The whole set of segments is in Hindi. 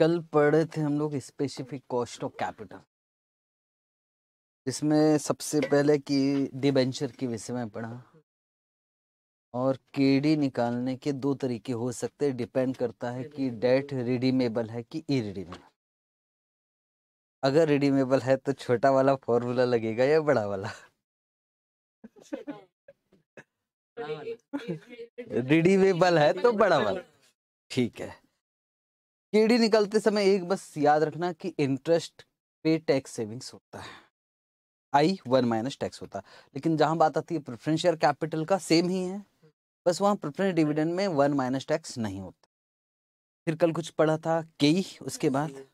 कल पढ़ रहे थे हम लोग स्पेसिफिक कॉस्ट ऑफ कैपिटल इसमें सबसे पहले कि डिबेंचर के विषय में पढ़ा और केडी निकालने के दो तरीके हो सकते हैं डिपेंड करता है कि डेट रिडीमेबल है कि इरिडीमेबल अगर रिडीमेबल है तो छोटा वाला फॉर्मूला लगेगा या बड़ा वाला रिडीमेबल है तो बड़ा वाला ठीक है केडी निकलते समय एक बस याद रखना कि इंटरेस्ट पे टैक्स सेविंग्स होता है आई वन माइनस टैक्स होता है लेकिन जहां बात आती है प्रेफरेंस शेयर कैपिटल का सेम ही है बस वहाँ प्रेफरेंस डिविडेंड में वन माइनस टैक्स नहीं होता फिर कल कुछ पढ़ा था केई उसके बाद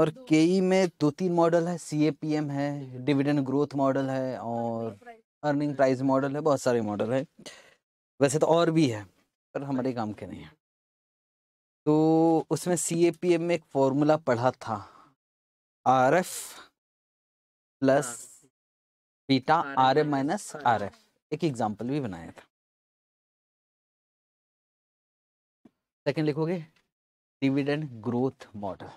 और केई में दो तीन मॉडल है सी ए पी एम है डिविडेंड ग्रोथ मॉडल है और अर्निंग प्राइस मॉडल है बहुत सारे मॉडल है वैसे तो और भी है पर हमारे काम के नहीं है तो उसमें सी ए पी एम में एक फॉर्मूला पढ़ा था R F plus beta R F minus R F एक एग्जाम्पल भी बनाया था सेकंड लिखोगे dividend growth model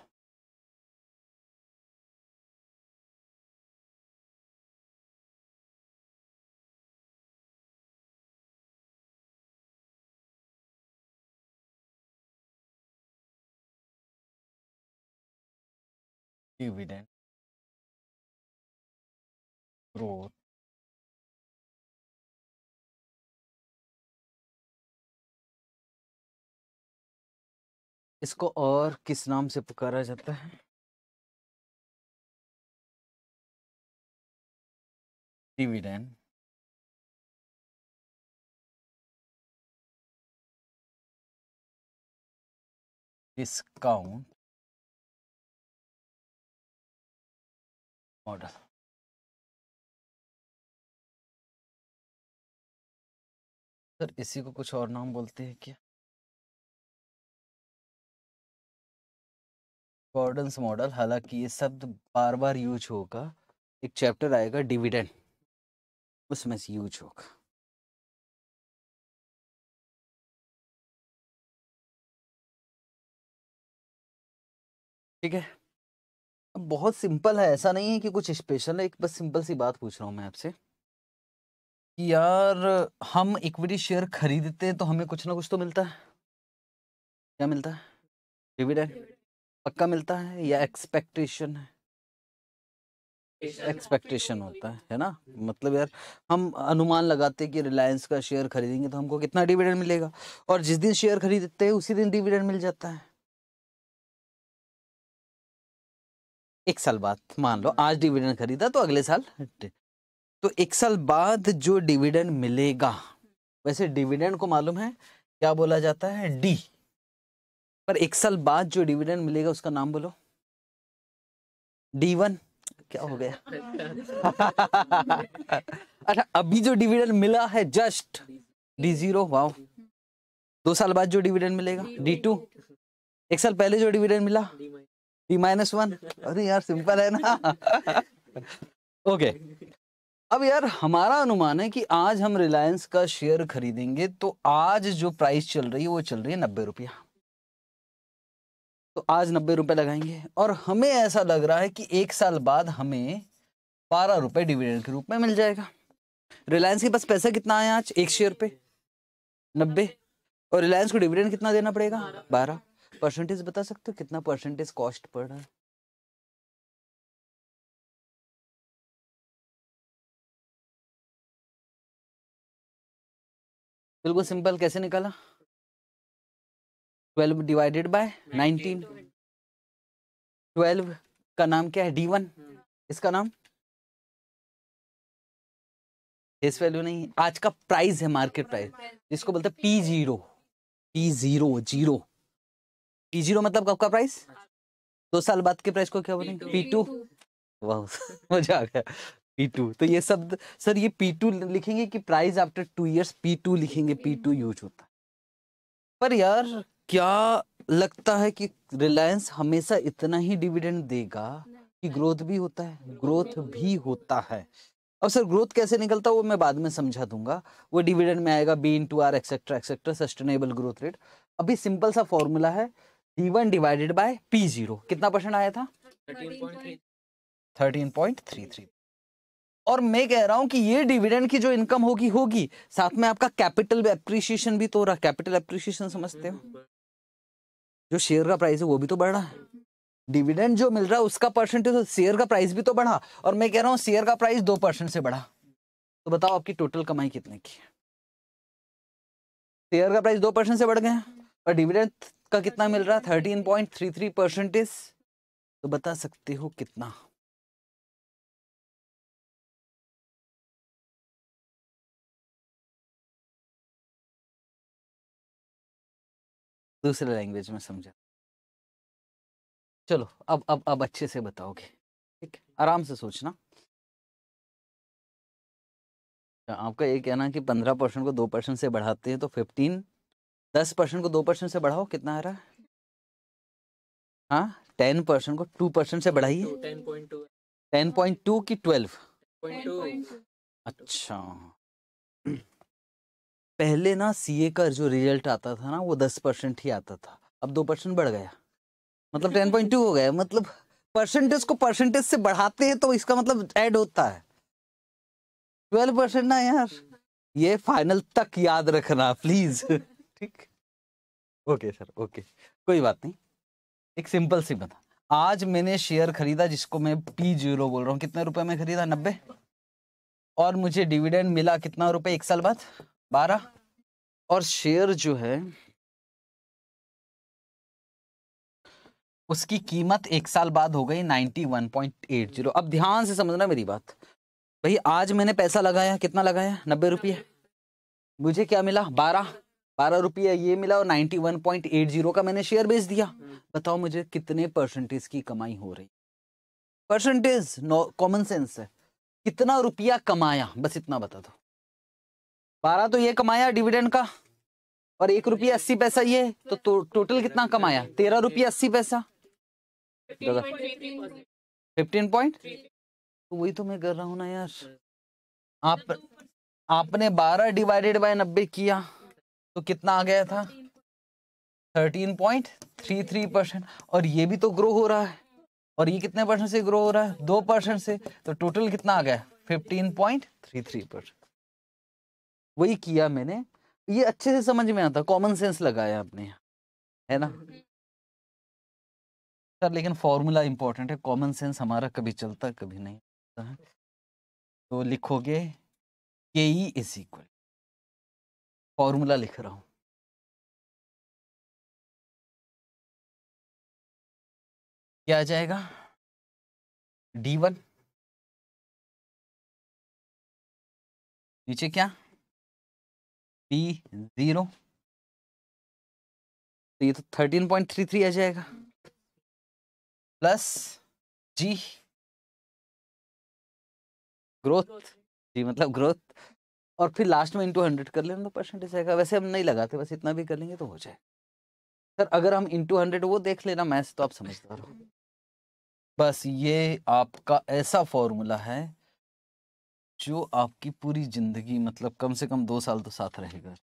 dividend growth इसको और किस नाम से पुकारा जाता है डिविडेंड डिस्काउंट model सर इसी को कुछ और नाम बोलते हैं क्या गॉर्डन्स मॉडल हालांकि ये शब्द बार बार यूज होगा एक चैप्टर आएगा डिविडेंड उसमें से यूज होगा ठीक है बहुत सिंपल है ऐसा नहीं है कि कुछ स्पेशल है एक बस सिंपल सी बात पूछ रहा हूँ मैं आपसे कि यार हम इक्विटी शेयर खरीदते हैं तो हमें कुछ ना कुछ तो मिलता है क्या मिलता है डिविडेंड पक्का मिलता है या एक्सपेक्टेशन है एक्सपेक्टेशन होता है है ना मतलब यार हम अनुमान लगाते हैं कि रिलायंस का शेयर खरीदेंगे तो हमको कितना डिविडेंड मिलेगा और जिस दिन शेयर खरीदते हैं उसी दिन डिविडेंड मिल जाता है एक साल बाद मान लो आज डिविडेंड खरीदा तो अगले साल तो एक साल बाद जो डिविडेंड मिलेगा वैसे डिविडेंड को मालूम है क्या बोला जाता है डी पर एक साल बाद जो डिविडेंड मिलेगा उसका नाम बोलो डी वन क्या हो गया अच्छा अभी जो डिविडेंड मिला है जस्ट डी जीरो वाओ दो साल बाद जो डिविडेंड मिलेगा डी टू एक साल पहले जो डिविडेंड मिला टी माइनस वन अरे यार सिंपल है ना ओके अब यार हमारा अनुमान है कि आज हम रिलायंस का शेयर खरीदेंगे तो आज जो प्राइस चल रही है वो चल रही है नब्बे रुपया तो आज नब्बे रुपए लगाएंगे और हमें ऐसा लग रहा है कि एक साल बाद हमें बारह रुपए डिविडेंड के रूप में मिल जाएगा रिलायंस के पास पैसा कितना आया आज एक शेयर पे नब्बे और रिलायंस को डिविडेंड कितना देना पड़ेगा बारह परसेंटेज बता सकते हो कितना परसेंटेज कॉस्ट पड़ रहा है बिल्कुल सिंपल कैसे निकाला twelve divided by nineteen twelve का नाम क्या है डी वन हम्म। इसका नाम इस वैल्यू नहीं आज का प्राइस है मार्केट प्राइस जिसको बोलते हैं P zero P zero zero P zero मतलब कब का प्राइस दो साल बाद के प्राइस को क्या बोलेंगे पी टू वह मजा आ गया P2 तो ये शब्द सर ये P2 लिखेंगे कि price after two years P2 लिखेंगे P2 यूज होता है पर यार क्या लगता है कि रिलायंस हमेशा इतना ही डिविडेंड देगा कि ग्रोथ भी होता है ग्रोथ भी होता है अब सर ग्रोथ कैसे निकलता है वो मैं बाद में समझा दूंगा वो डिविडेंड में आएगा B into R etcetera etcetera sustainable growth rate अभी सिंपल सा फॉर्मूला है E one divided by P zero कितना परसेंट आया था थर्टीन पॉइंट थ्री थ्री और मैं कह रहा हूं कि ये डिविडेंड की जो इनकम होगी होगी साथ में आपका कैपिटल एप्रिसिएशन भी तो रहा कैपिटल एप्रिसिएशन समझते हो जो शेयर का प्राइस है वो भी तो बढ़ा डिविडेंड जो मिल रहा है उसका परसेंटेज शेयर तो का प्राइस भी तो बढ़ा और मैं कह रहा हूँ शेयर का प्राइस दो परसेंट से बढ़ा तो बताओ आपकी टोटल कमाई कितने की शेयर का प्राइस दो परसेंट से बढ़ गया और डिविडेंड का कितना मिल रहा thirteen point three three percentage तो बता सकते हो कितना दूसरे लैंग्वेज में समझा चलो अब अब अब अच्छे से बताओगे ठीक आराम से सोचना आपका ये कहना कि पंद्रह परसेंट को दो परसेंट से बढ़ाते हैं तो फिफ्टीन दस परसेंट को दो परसेंट से बढ़ाओ कितना आ रहा हाँ टेन परसेंट को टू परसेंट से बढ़ाइए टेन पॉइंट टू की ट्वेल्व अच्छा पहले ना सीए का जो रिजल्ट आता था ना वो दस परसेंट ही आता था अब दो परसेंट बढ़ गया मतलब टेन पॉइंट टू हो गया मतलब परसेंटेज को परसेंटेज से बढ़ाते हैं तो इसका मतलब ऐड होता है ट्वेल्व परसेंट ना यार ये फाइनल तक याद रखना प्लीज ठीक ओके सर ओके कोई बात नहीं एक सिंपल सी बता आज मैंने शेयर खरीदा जिसको मैं पी जीरो बोल रहा हूँ कितने रुपए में खरीदा नब्बे और मुझे डिविडेंड मिला कितना रुपए एक साल बाद बारह और शेयर जो है उसकी कीमत एक साल बाद हो गई ninety one point eight zero अब ध्यान से समझना मेरी बात भाई आज मैंने पैसा लगाया कितना लगाया नब्बे रुपये मुझे क्या मिला बारह बारह रुपये ये मिला और ninety one point eight zero का मैंने शेयर बेच दिया हम्म। बताओ मुझे कितने परसेंटेज की कमाई हो रही परसेंटेज कॉमन सेंस है कितना रुपया कमाया बस इतना बता दो बारह तो ये कमाया डिविडेंड का और एक रुपया अच्छा। अस्सी पैसा ये तो, तो टोटल कितना कमाया तेरह रुपया अस्सी पैसा फिफ्टीन पॉइंट तो वही तो मैं कर रहा हूँ ना यार हम्म। आप आपने बारह डिवाइडेड बाय नब्बे किया तो कितना आ गया था thirteen point three three percent और ये भी तो ग्रो हो रहा है और ये कितने परसेंट से ग्रो हो रहा है दो परसेंट से तो टोटल कितना आ गया fifteen point three three percent वही किया मैंने ये अच्छे से समझ में आता कॉमन सेंस लगाया आपने है ना सर लेकिन फॉर्मूला इंपॉर्टेंट है कॉमन सेंस हमारा कभी चलता कभी नहीं तो लिखोगे के ई इज इक्वल फॉर्मूला लिख रहा हूं क्या आ जाएगा डी वन नीचे क्या पी जीरो तो ये तो थर्टीन पॉइंट थ्री थ्री आ जाएगा प्लस जी ग्रोथ जी मतलब ग्रोथ और फिर लास्ट में इंटू हंड्रेड कर लेना तो परसेंटेज आएगा वैसे हम नहीं लगाते बस इतना भी कर लेंगे तो हो जाए सर अगर हम इंटू हंड्रेड वो देख लेना मैथ तो आप समझदार हो बस ये आपका ऐसा फॉर्मूला है जो आपकी पूरी जिंदगी मतलब कम से कम दो साल तो साथ रहेगा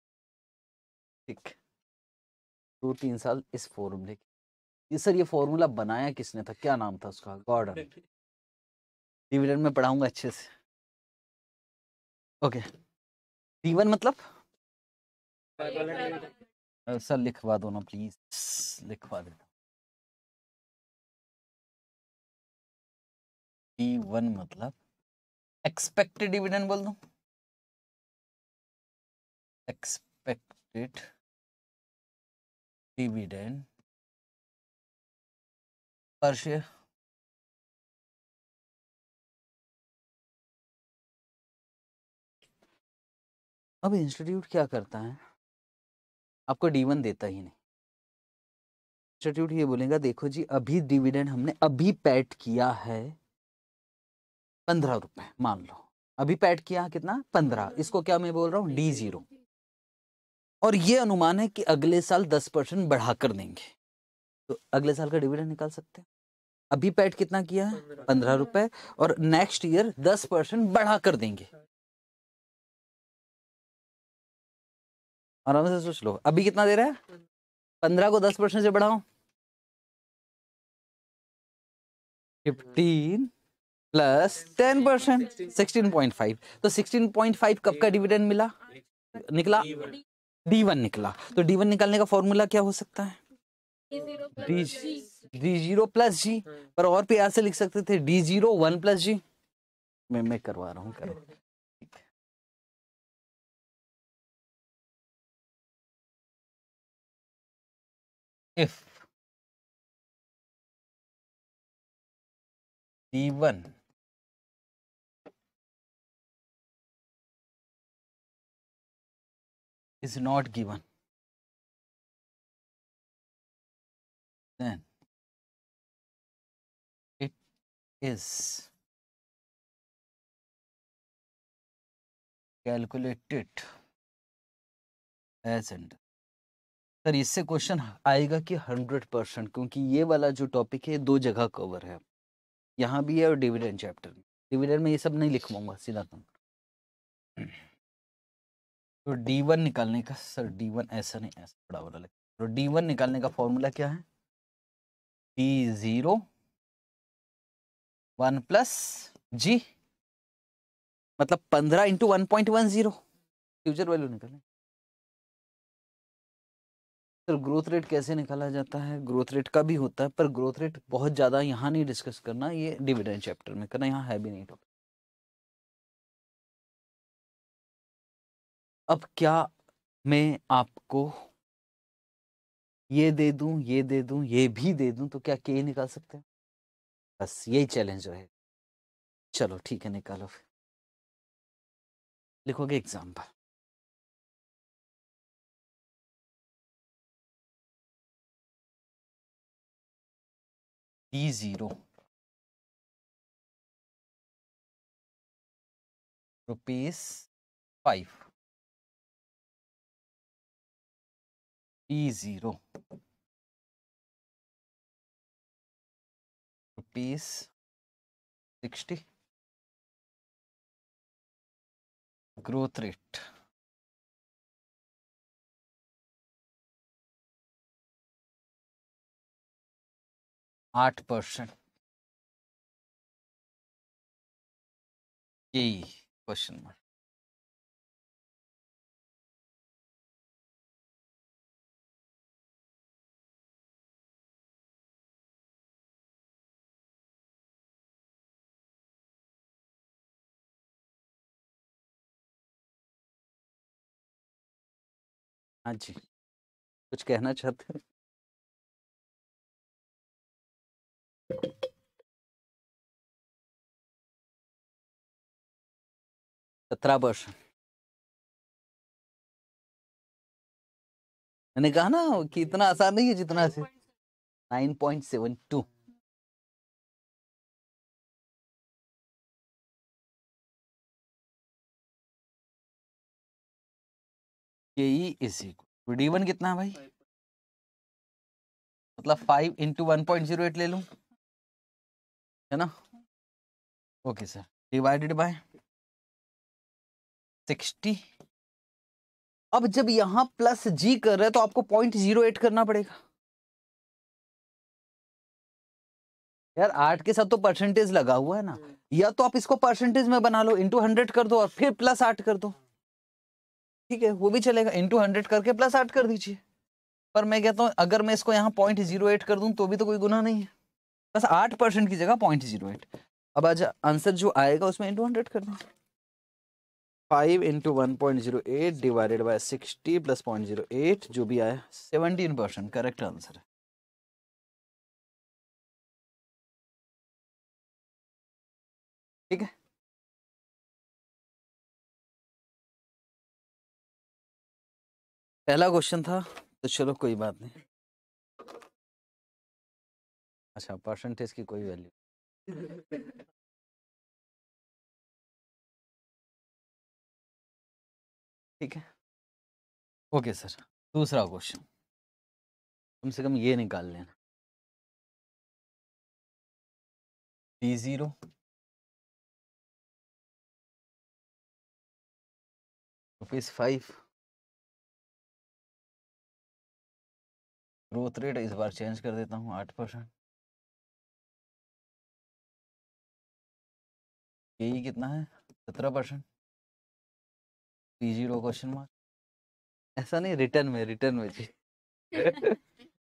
ठीक दो तीन साल इस फॉर्मूले ये सर ये फॉर्मूला बनाया किसने था क्या नाम था उसका गॉर्डन डिविडेंड में पढ़ाऊंगा अच्छे से ओके okay. वन मतलब सर लिखवा दो ना प्लीज लिखवा देता वन मतलब एक्सपेक्टेड डिविडेंड बोल दो एक्सपेक्टेड डिविडेंड पर शेयर अब इंस्टीट्यूट क्या करता है आपको डी वन देता ही नहीं इंस्टीट्यूट ये बोलेगा देखो जी अभी डिविडेंड हमने अभी पैट किया है पंद्रह रुपए मान लो अभी पैट किया कितना पंद्रह इसको क्या मैं बोल रहा हूँ डी जीरो और ये अनुमान है कि अगले साल दस परसेंट बढ़ाकर देंगे तो अगले साल का डिविडेंड निकाल सकते हैं अभी पैट कितना किया है पंद्रह रुपए और नेक्स्ट ईयर दस परसेंट बढ़ा कर देंगे आराम से सोच लो अभी कितना दे रहा है हम्म। पंद्रह को दस परसेंट से बढ़ाओ हम्म। Fifteen plus ten percent sixteen point five तो सिक्सटीन पॉइंट फाइव कब का डिविडेंड मिला निकला डी वन निकला तो डी वन निकालने का फॉर्मूला क्या हो सकता है डी जीरो प्लस जी पर और प्यार से लिख सकते थे D zero one plus G मैं मैं करवा रहा हूँ करो if d one is not given, then it is calculated as under sir इससे क्वेश्चन आएगा कि हंड्रेड परसेंट क्योंकि ये वाला जो टॉपिक है दो जगह कवर है यहाँ भी है और डिविडेंड चैप्टर में डिविडेंड में ये सब नहीं लिखवाऊंगा सीधा तुम तो।, तो डी वन निकालने का सर डी वन ऐसा नहीं ऐसा बड़ा वाला लगे तो डी वन निकालने का फॉर्मूला क्या है D zero one plus G मतलब पंद्रह into one point one zero future value निकालने तो ग्रोथ रेट कैसे निकाला जाता है ग्रोथ रेट का भी होता है पर ग्रोथ रेट बहुत ज़्यादा यहाँ नहीं डिस्कस करना ये डिविडेंड चैप्टर में करना यहाँ है भी नहीं टॉपिक अब क्या मैं आपको ये दे दूं ये दे दूं ये भी दे दूं तो क्या के निकाल सकते हैं बस यही चैलेंज रहे चलो ठीक है निकालो फिर लिखोगे example D zero rupees five D zero rupees sixty growth rate आठ परसेंट यही क्वेश्चन मार्क हाँ जी कुछ कहना चाहते हैं सत्रह वर्ष मैंने कहा ना कि इतना आसान नहीं है जितना नाइन पॉइंट सेवन टू के ई इज को डी वन कितना है भाई मतलब five into one point zero eight ले लूं है ना okay sir divided by sixty अब जब यहां प्लस जी कर रहे हैं तो आपको पॉइंट जीरो एट करना पड़ेगा यार आठ के साथ तो परसेंटेज लगा हुआ है ना हम्म। या तो आप इसको परसेंटेज में बना लो इंटू हंड्रेड कर दो और फिर प्लस आठ कर दो ठीक है वो भी चलेगा इंटू हंड्रेड करके प्लस आठ कर दीजिए पर मैं कहता हूं अगर मैं इसको यहाँ पॉइंट जीरो एट कर दूं तो भी तो कोई गुना नहीं है बस आठ परसेंट की जगह पॉइंट जीरो एट अब आज आंसर जो आएगा उसमें इंटू हंड्रेड कर दें five into one point zero eight divided by sixty plus point zero eight जो भी आया सेवनटीन परसेंट करेक्ट आंसर है ठीक है पहला क्वेश्चन था तो चलो कोई बात नहीं अच्छा परसेंटेज की कोई वैल्यू ठीक है ओके सर दूसरा क्वेश्चन कम से कम ये निकाल लेना P zero rupees five growth rate इस बार चेंज कर देता हूँ आठ परसेंट यही कितना है सत्रह percent P zero question mark ऐसा नहीं रिटर्न में रिटर्न में जी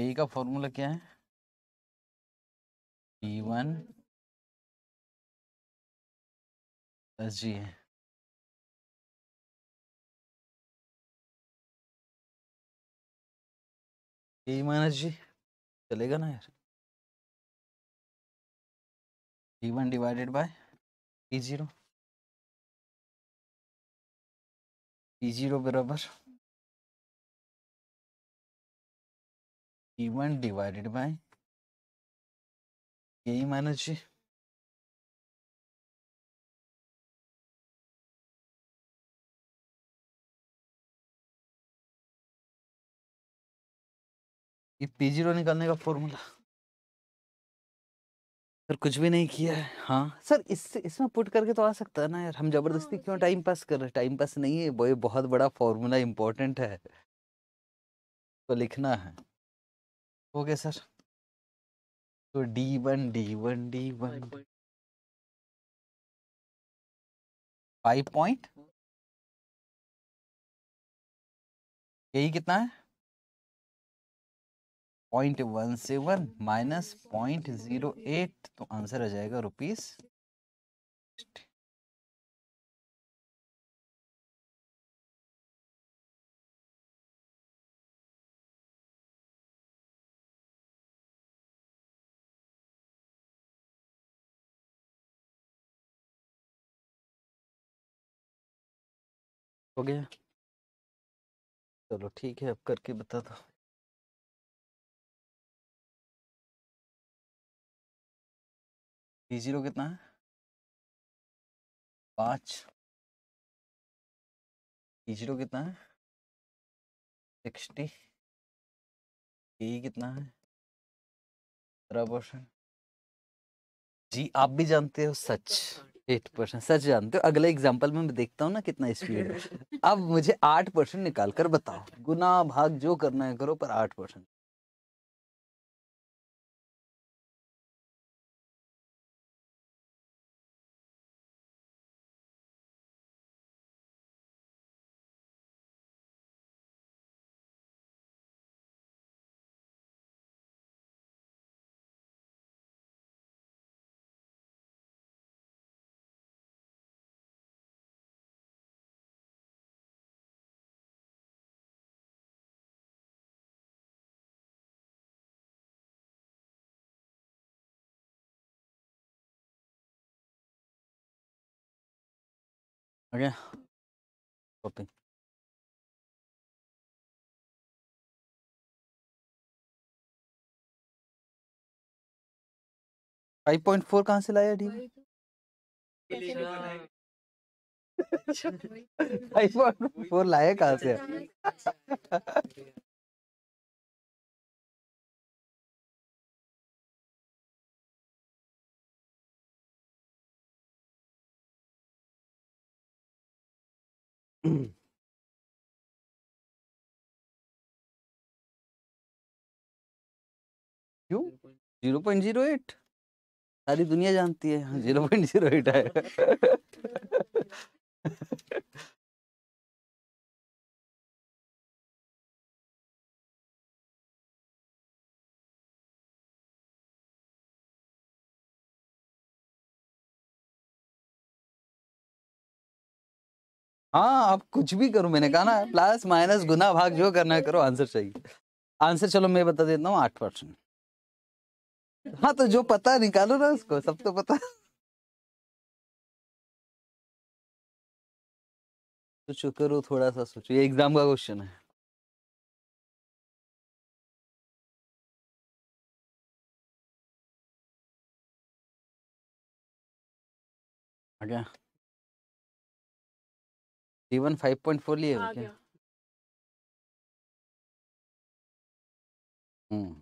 ए का फॉर्मूला क्या है पी वन प्लस जी है ए माइनस जी चलेगा ना यार E one divided by zero T zero बराबर वन डिवाइडेड बाय यही माइनस जी ये पी जीरो निकालने का फॉर्मूला सर कुछ भी नहीं किया है हाँ सर इससे इसमें पुट करके तो आ सकता है ना यार हम हाँ, जबरदस्ती क्यों टाइम तो पास कर रहे हैं टाइम पास नहीं है वो ये बहुत बड़ा फॉर्मूला इम्पोर्टेंट है तो लिखना है ओके सर तो D one D one D one five point यही कितना है point one seven minus point zero eight तो आंसर आ जाएगा रुपीज़ हो गया चलो ठीक है अब करके बता दो जीरो कितना है पाँच डी जीरो कितना है सिक्सटी डी कितना है पंद्रह परसेंट जी आप भी जानते हो सच एट परसेंट सच जानते हो अगले एग्जाम्पल में मैं देखता हूँ ना कितना स्पीड है अब मुझे आठ परसेंट निकाल कर बताओ गुना भाग जो करना है करो पर आठ percent okay copy five point four कहाँ से लाया डी फाइव पॉइंट फोर लाया कहाँ से जीरो mm. क्यों? सारी दुनिया जानती है हाँ, जीरो एट है हाँ आप कुछ भी करो मैंने कहा ना प्लस माइनस गुना भाग जो करना है करो आंसर चाहिए आंसर चलो मैं बता देता हूँ आठ परसेंट हाँ तो जो पता निकालो ना उसको सब तो पता सोचो तो करो थोड़ा सा सोचो ये एग्जाम का क्वेश्चन है आ गया वन 5.4 लिए हो क्या हम्म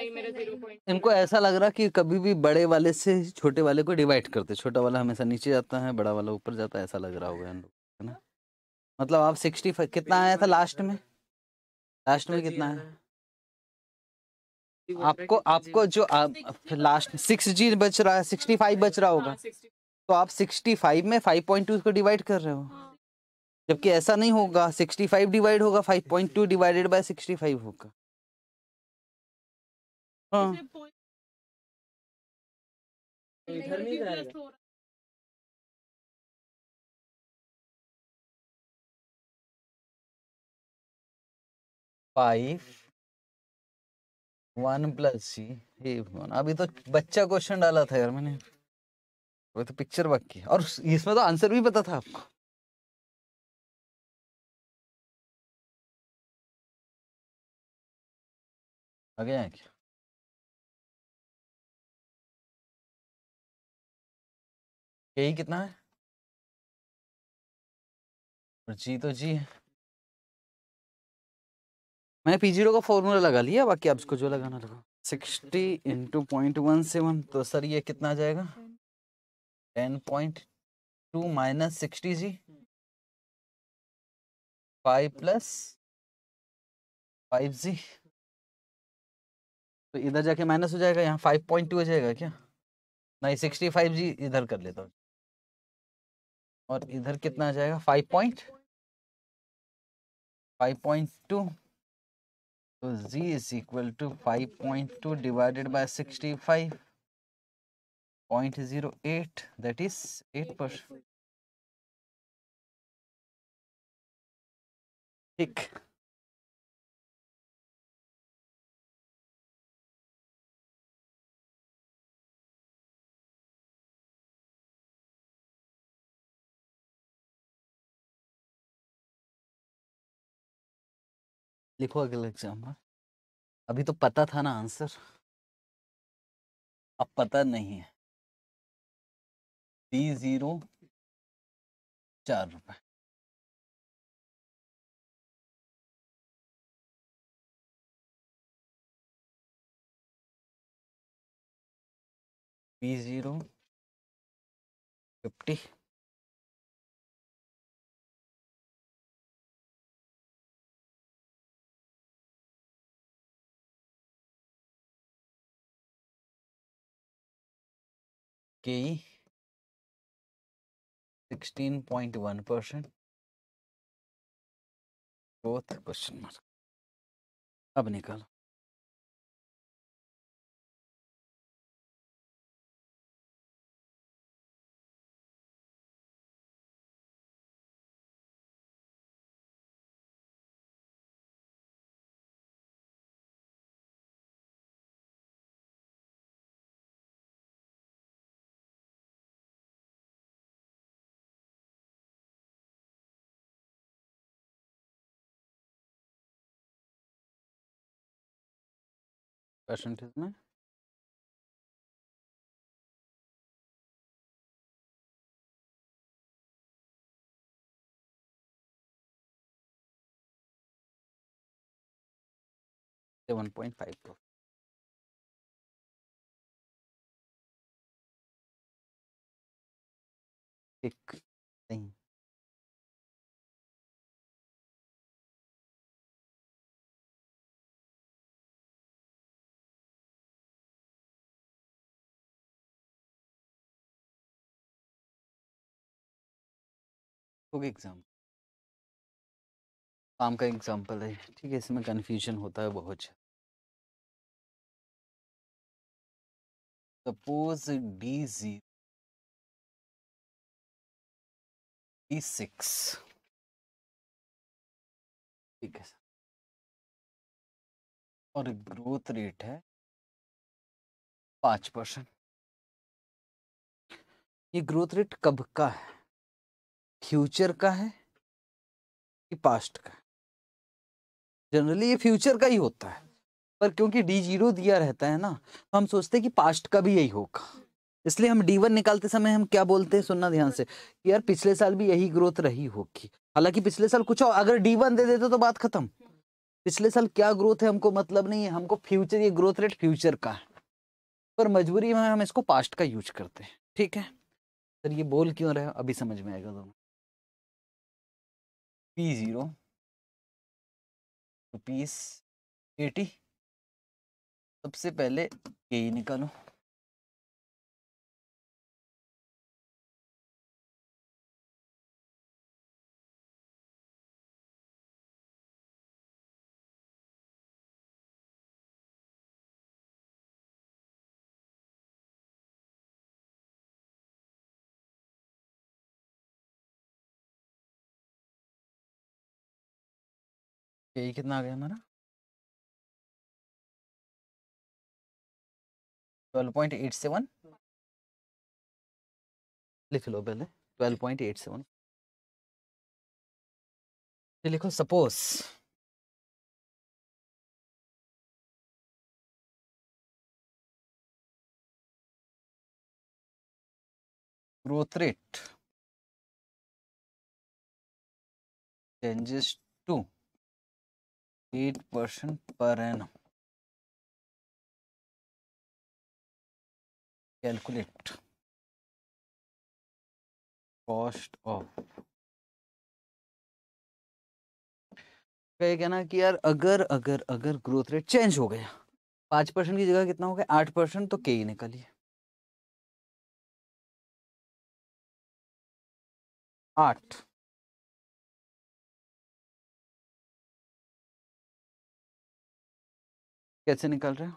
इनको ऐसा लग रहा कि कभी भी बड़े वाले से छोटे वाले को डिवाइड करते छोटा वाला हमेशा नीचे जाता है बड़ा वाला ऊपर जाता है ऐसा लग रहा होगा इन लोग है ना मतलब आप सिक्सटी फाइव कितना आया था लास्ट में लास्ट में कितना है आपको आपको जो आप, लास्ट सिक्स जी बच रहा है सिक्सटी फाइव हाँ, बच रहा होगा हाँ, तो आप सिक्सटी फाइव में फाइव पॉइंट टू को डिवाइड कर रहे हो हाँ। जबकि ऐसा नहीं होगा सिक्सटी फाइव डिवाइड होगा five point two divided by sixty five होगा हाँ। तो इधर नहीं जाएगा फाइव वन प्लस सी अभी तो बच्चा क्वेश्चन डाला था यार मैंने वो तो पिक्चर बाकी और इसमें तो आंसर भी पता था आपको आगे आए क्या के ही कितना है और जी तो जी है मैंने पी जीरो का फॉर्मूला लगा लिया बाकी आप इसको जो लगाना लगा sixty into point one seven तो सर ये कितना आ जाएगा ten point two minus sixty G five plus five G तो इधर जाके माइनस हो जाएगा यहाँ फाइव पॉइंट टू हो जाएगा क्या नहीं सिक्सटी फाइव जी इधर कर लेता हूँ और इधर कितना आ जाएगा five point five point two तो z is equal to five point two divided by sixty five point zero eight that is eight percent ठीक लिखो अगले एग्जाम में अभी तो पता था ना आंसर अब पता नहीं है डी जीरो चार रुपये बी जीरो फिफ्टी की E sixteen point one percent fourth question mark अब निकालो percentage में seven point five book exam काम का एग्जाम्पल है ठीक है इसमें कन्फ्यूजन होता है बहुत suppose D G D six ठीक है और ग्रोथ रेट है पाँच परसेंट ये ग्रोथ रेट कब का है फ्यूचर का है कि पास्ट का जनरली ये फ्यूचर का ही होता है पर क्योंकि डी जीरो दिया रहता है ना तो हम सोचते हैं कि पास्ट का भी यही होगा इसलिए हम डी वन निकालते समय हम क्या बोलते हैं सुनना ध्यान से कि यार पिछले साल भी यही ग्रोथ रही होगी हालांकि पिछले साल कुछ अगर डी वन दे देते तो बात खत्म पिछले साल क्या ग्रोथ है हमको मतलब नहीं है हमको फ्यूचर ये ग्रोथ रेट फ्यूचर का है पर मजबूरी में हम इसको पास्ट का यूज करते हैं ठीक है सर ये बोल क्यों रहे हो अभी समझ में आएगा दोनों पी ज़ीरो रुपीस एटी सबसे पहले के ही निकालो यही कितना आ गया हमारा ट्वेल्व पॉइंट एट सेवन लिख लो पहले ट्वेल्व पॉइंट एट सेवन लिखो suppose growth rate changes to eight percent पर एन कैलकुलेट कॉस्ट ऑफ कहना कहना कि यार अगर अगर अगर ग्रोथ रेट चेंज हो गया पांच परसेंट की जगह कितना हो गया आठ परसेंट तो के ही निकलिए आठ कैसे निकाल रहे हो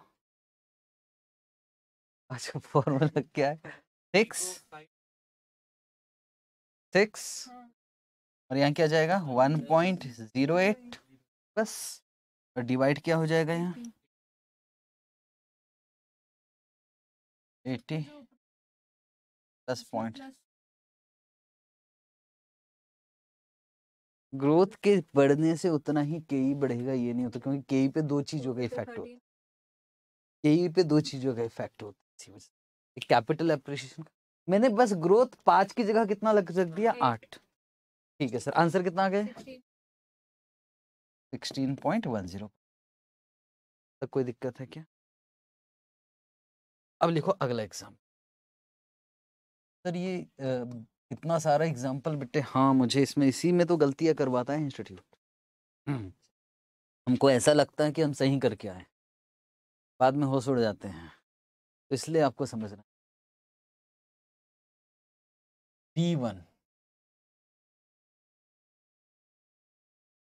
अच्छा फॉर्मूला क्या है सिक्स सिक्स हाँ। और यहाँ क्या जाएगा वन पॉइंट जीरो एट बस और डिवाइड क्या हो जाएगा यहाँ एटी प्लस पॉइंट ग्रोथ के बढ़ने से उतना ही केई e बढ़ेगा ये नहीं होता क्योंकि e केई तो e पे दो चीजों का इफेक्ट होता है केई पे दो चीजों का इफेक्ट होता है कैपिटल अप्रिशिएशन मैंने बस ग्रोथ पांच की जगह कितना लग रख दिया आठ ठीक है सर आंसर कितना आ गया सिक्सटीन पॉइंट वन जीरो तक कोई दिक्कत है क्या अब लिखो अगला एग्जाम सर ये इतना सारा एग्जाम्पल बेटे हाँ मुझे इसमें इसी में तो गलतियाँ करवाता है इंस्टीट्यूट हम्म। हमको ऐसा लगता है कि हम सही करके आए बाद में होश उड़ जाते हैं तो इसलिए आपको समझना टी वन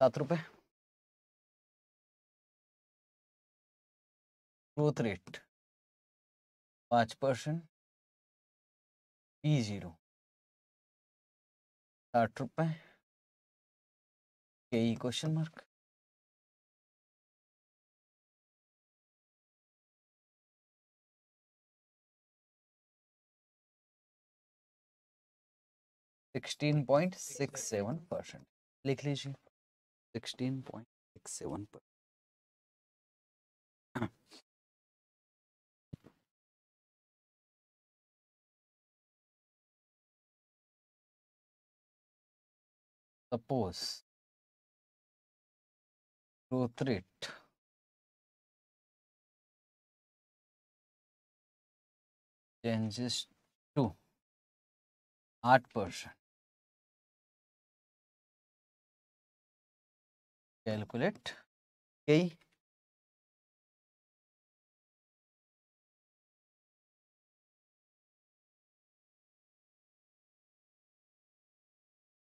सात रुपये ग्रोथ रेट पाँच परसेंट पी जीरो साठ रुपये यही question mark sixteen point six seven percent लिख लीजिए sixteen point six seven percent suppose growth rate changes to art person calculate k okay.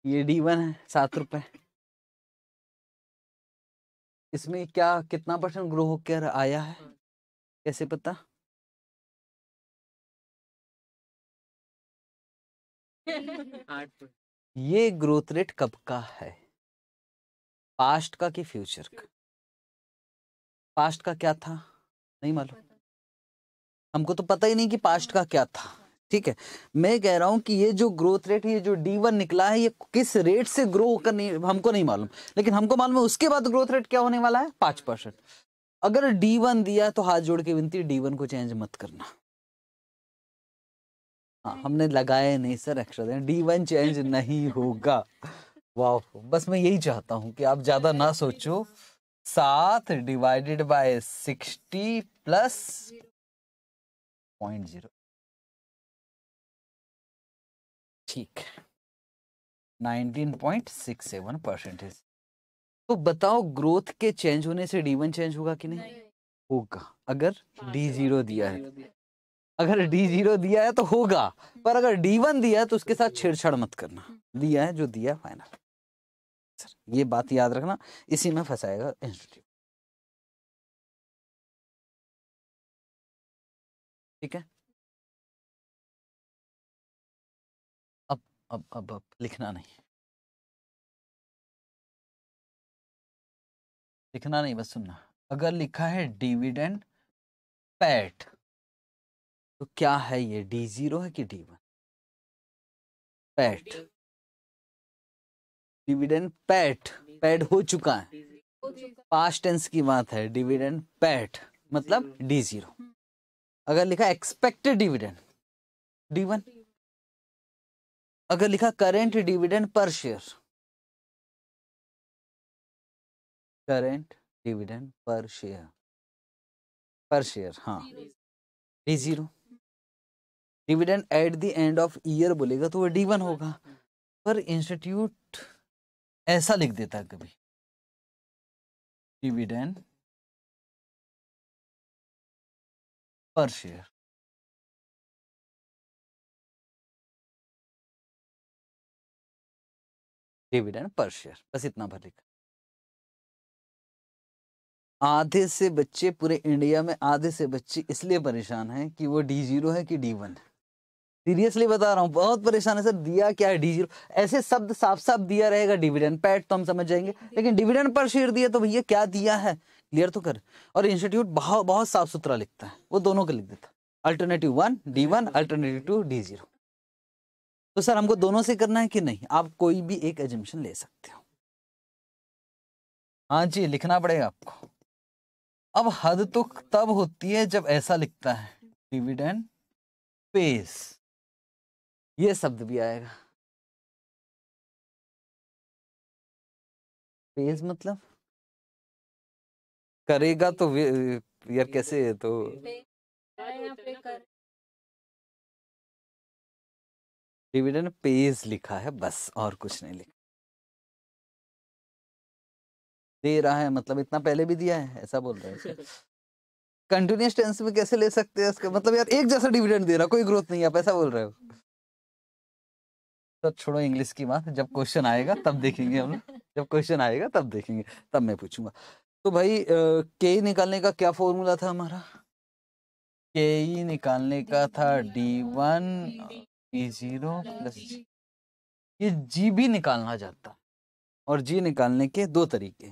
ये डी वन है सात रुपए इसमें क्या कितना परसेंट ग्रो होकर आया है हाँ। कैसे पता ये ग्रोथ रेट कब का है पास्ट का कि फ्यूचर का पास्ट का क्या था नहीं मालूम हमको तो पता ही नहीं कि पास्ट का क्या था ठीक है मैं कह रहा हूं कि ये जो ग्रोथ रेट ये जो डी वन निकला है ये किस रेट से ग्रो होकर नहीं हमको नहीं मालूम लेकिन हमको मालूम है उसके बाद ग्रोथ रेट क्या होने वाला है पांच परसेंट अगर डी वन दिया तो हाथ जोड़ के विनती डी वन को चेंज मत करना हाँ हमने लगाया नहीं सर अक्षर डी वन चेंज नहीं होगा वाह बस मैं यही चाहता हूँ कि आप ज़्यादा ना सोचो सात divided by sixty plus point zero ठीक 19.67 परसेंटेज तो बताओ ग्रोथ के चेंज होने से डी वन चेंज होगा कि नहीं, नहीं। होगा अगर डी हाँ, जीरो दिया है अगर डी जीरो दिया है तो होगा हम्म। पर अगर डी वन दिया है तो उसके साथ छेड़छाड़ मत करना हम्म। दिया है जो दिया फाइनल सर ये बात याद रखना इसी में फंसाएगा इंस्टीट्यूट ठीक है अब अब अब लिखना नहीं लिखना नहीं बस सुनना अगर लिखा है डिविडेंड पैट तो क्या है ये डी जीरो है कि D one paid dividend paid paid हो चुका है पास टेंस की बात है डिविडेंड पैट मतलब डी जीरो अगर लिखा एक्सपेक्टेड डिविडेंड डी वन अगर लिखा current dividend per share current dividend per share per share हाँ D zero dividend at the end of year बोलेगा तो वो डी वन होगा पर इंस्टीट्यूट ऐसा लिख देता कभी dividend per share dividend per share बस इतना भर लिखा आधे से बच्चे पूरे इंडिया में आधे से बच्चे इसलिए परेशान हैं कि वो डी जीरो है कि डी वन है सीरियसली बता रहा हूँ बहुत परेशान है सर दिया क्या है डी जीरो ऐसे शब्द साफ साफ दिया रहेगा डिविडेंड पैट तो हम समझ जाएंगे लेकिन डिविडेंड पर शेयर दिया तो भैया क्या दिया है क्लियर तो कर और इंस्टीट्यूट बहुत बहुत साफ सुथरा लिखता है वो दोनों का लिख देता है alternative one D one alternative two D zero तो सर हमको दोनों से करना है कि नहीं आप कोई भी एक एजेंशन ले सकते हो हाँ जी लिखना पड़ेगा आपको अब हद तो तब होती है जब ऐसा लिखता है डिविडेंड पेस ये शब्द भी आएगा पेस मतलब करेगा तो यार कैसे तो डिविडेंड पेज लिखा है बस और कुछ नहीं लिखा दे रहा है मतलब इतना पहले भी दिया है ऐसा बोल रहे हैं कंटिन्यूस टेंस में कैसे ले सकते हैं इसका मतलब यार एक जैसा डिविडेंड दे रहा कोई ग्रोथ नहीं है आप ऐसा बोल रहे हो तो छोड़ो इंग्लिश की बात जब क्वेश्चन आएगा तब देखेंगे हम जब क्वेश्चन आएगा तब देखेंगे तब मैं पूछूंगा तो भाई के निकालने का क्या फॉर्मूला था हमारा के निकालने का था D one P zero plus G ये जी भी निकालना चाहता और जी निकालने के दो तरीके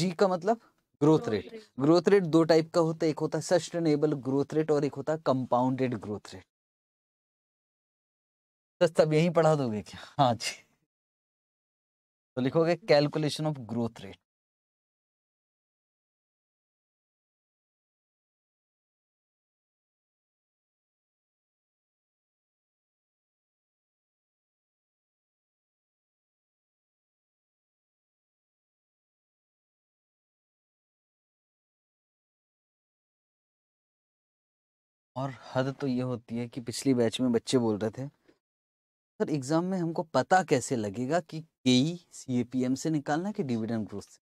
जी का मतलब ग्रोथ रेट ग्रोथ रेट दो टाइप का होता है एक होता है सस्टेनेबल ग्रोथ रेट और एक होता है कंपाउंडेड ग्रोथ रेट तो सब यही पढ़ा दोगे क्या हाँ जी तो लिखोगे कैलकुलेशन ऑफ ग्रोथ रेट और हद तो ये होती है कि पिछली बैच में बच्चे बोल रहे थे सर एग्ज़ाम में हमको पता कैसे लगेगा कि के ई सी ए पी एम से निकालना है कि डिविडेंड ग्रोथ से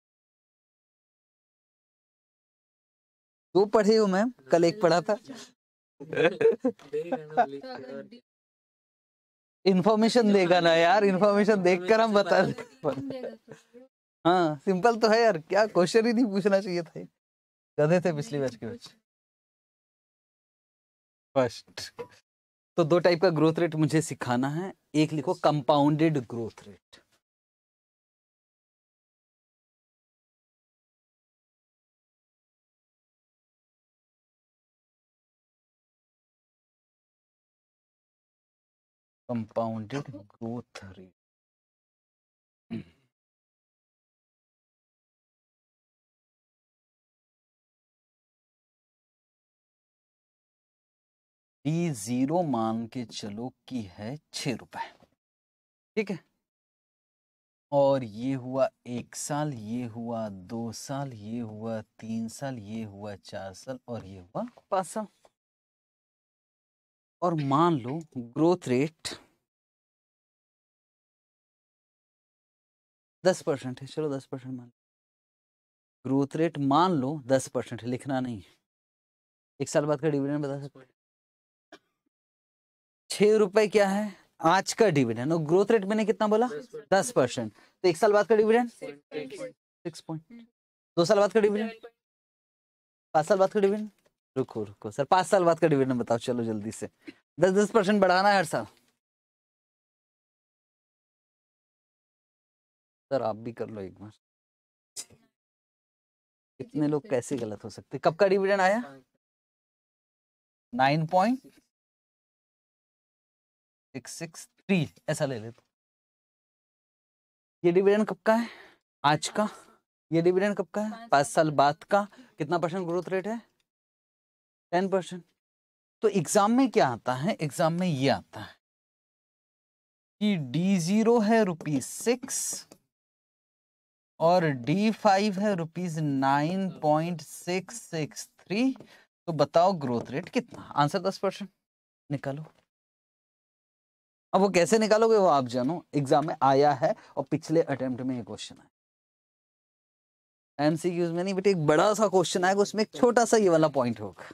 दो तो पढ़े हो मैम कल एक पढ़ा था इन्फॉर्मेशन देगा ना यार इन्फॉर्मेशन देखकर हम बता दे हाँ सिंपल तो है यार क्या क्वेश्चन ही नहीं पूछना चाहिए था गधे थे पिछली बैच के बच्चे फर्स्ट तो दो टाइप का ग्रोथ रेट मुझे सिखाना है एक लिखो compounded growth rate compounded growth rate D e zero मान के चलो की है छ रुपए ठीक है और ये हुआ एक साल ये हुआ दो साल ये हुआ तीन साल ये हुआ चार साल और ये हुआ पांच साल और मान लो ग्रोथ रेट दस परसेंट है चलो दस परसेंट मान ग्रोथ रेट मान लो दस परसेंट है लिखना नहीं है एक साल बाद का डिविडेंड बता सकते छह रुपए क्या है आज का डिविडेंड और ग्रोथ रेट मैंने कितना बोला दस परसेंट तो एक साल बाद का डिविडेंड सिक्स पॉइंट दो साल बाद का डिविडेंड पांच साल बाद का डिविडेंड रुको रुको सर पांच साल बाद का डिविडेंड बताओ चलो जल्दी से दस दस परसेंट बढ़ाना है हर साल सर आप भी कर लो एक बार कितने लोग कैसे गलत हो सकते कब का डिविडेंड आया nine point six six three ऐसा ले लेते ये डिविडेंड कब का है आज का ये डिविडेंड कब का है पाँच साल बाद का कितना परसेंट ग्रोथ रेट है टेन परसेंट तो एग्जाम में क्या आता है एग्जाम में ये आता है कि डी जीरो है रुपीज सिक्स और डी फाइव है rupees nine point six six three तो बताओ ग्रोथ रेट कितना आंसर दस परसेंट निकालो अब वो कैसे निकालोगे वो आप जानो एग्जाम में आया है और पिछले अटेम्प्ट में ये क्वेश्चन है एमसीक्यूज में नहीं बट एक बड़ा सा क्वेश्चन आएगा उसमें एक छोटा सा ये वाला पॉइंट होगा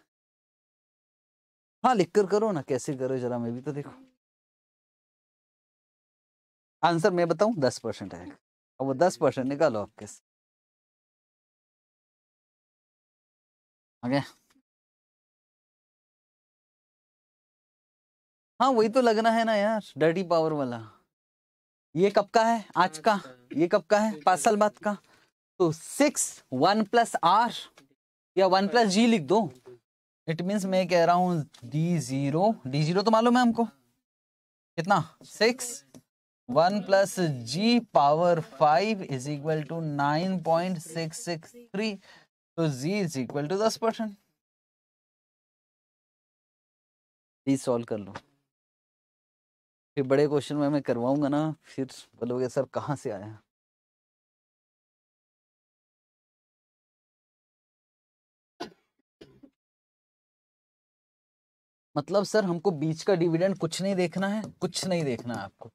हाँ लिख कर करो ना कैसे करो जरा मैं भी तो देखो आंसर मैं बताऊं दस परसेंट आएगा अब वो दस परसेंट निकालो आप कैसे ओके okay. हाँ वही तो लगना है ना यार डर्टी पावर वाला ये कब का है आज का ये कब का है पांच साल बाद का तो सिक्स वन प्लस आर या वन प्लस जी लिख दो इट मीन्स मैं कह रहा हूं डी जीरो डी जीरो तो मालूम है हमको कितना six one plus G power five is equal to nine point six six three तो जी इज इक्वल टू दस परसेंट प्लीज सॉल्व कर लो फिर बड़े क्वेश्चन में मैं करवाऊंगा ना फिर बोलोगे सर कहाँ से आया मतलब सर हमको बीच का डिविडेंड कुछ नहीं देखना है कुछ नहीं देखना है आपको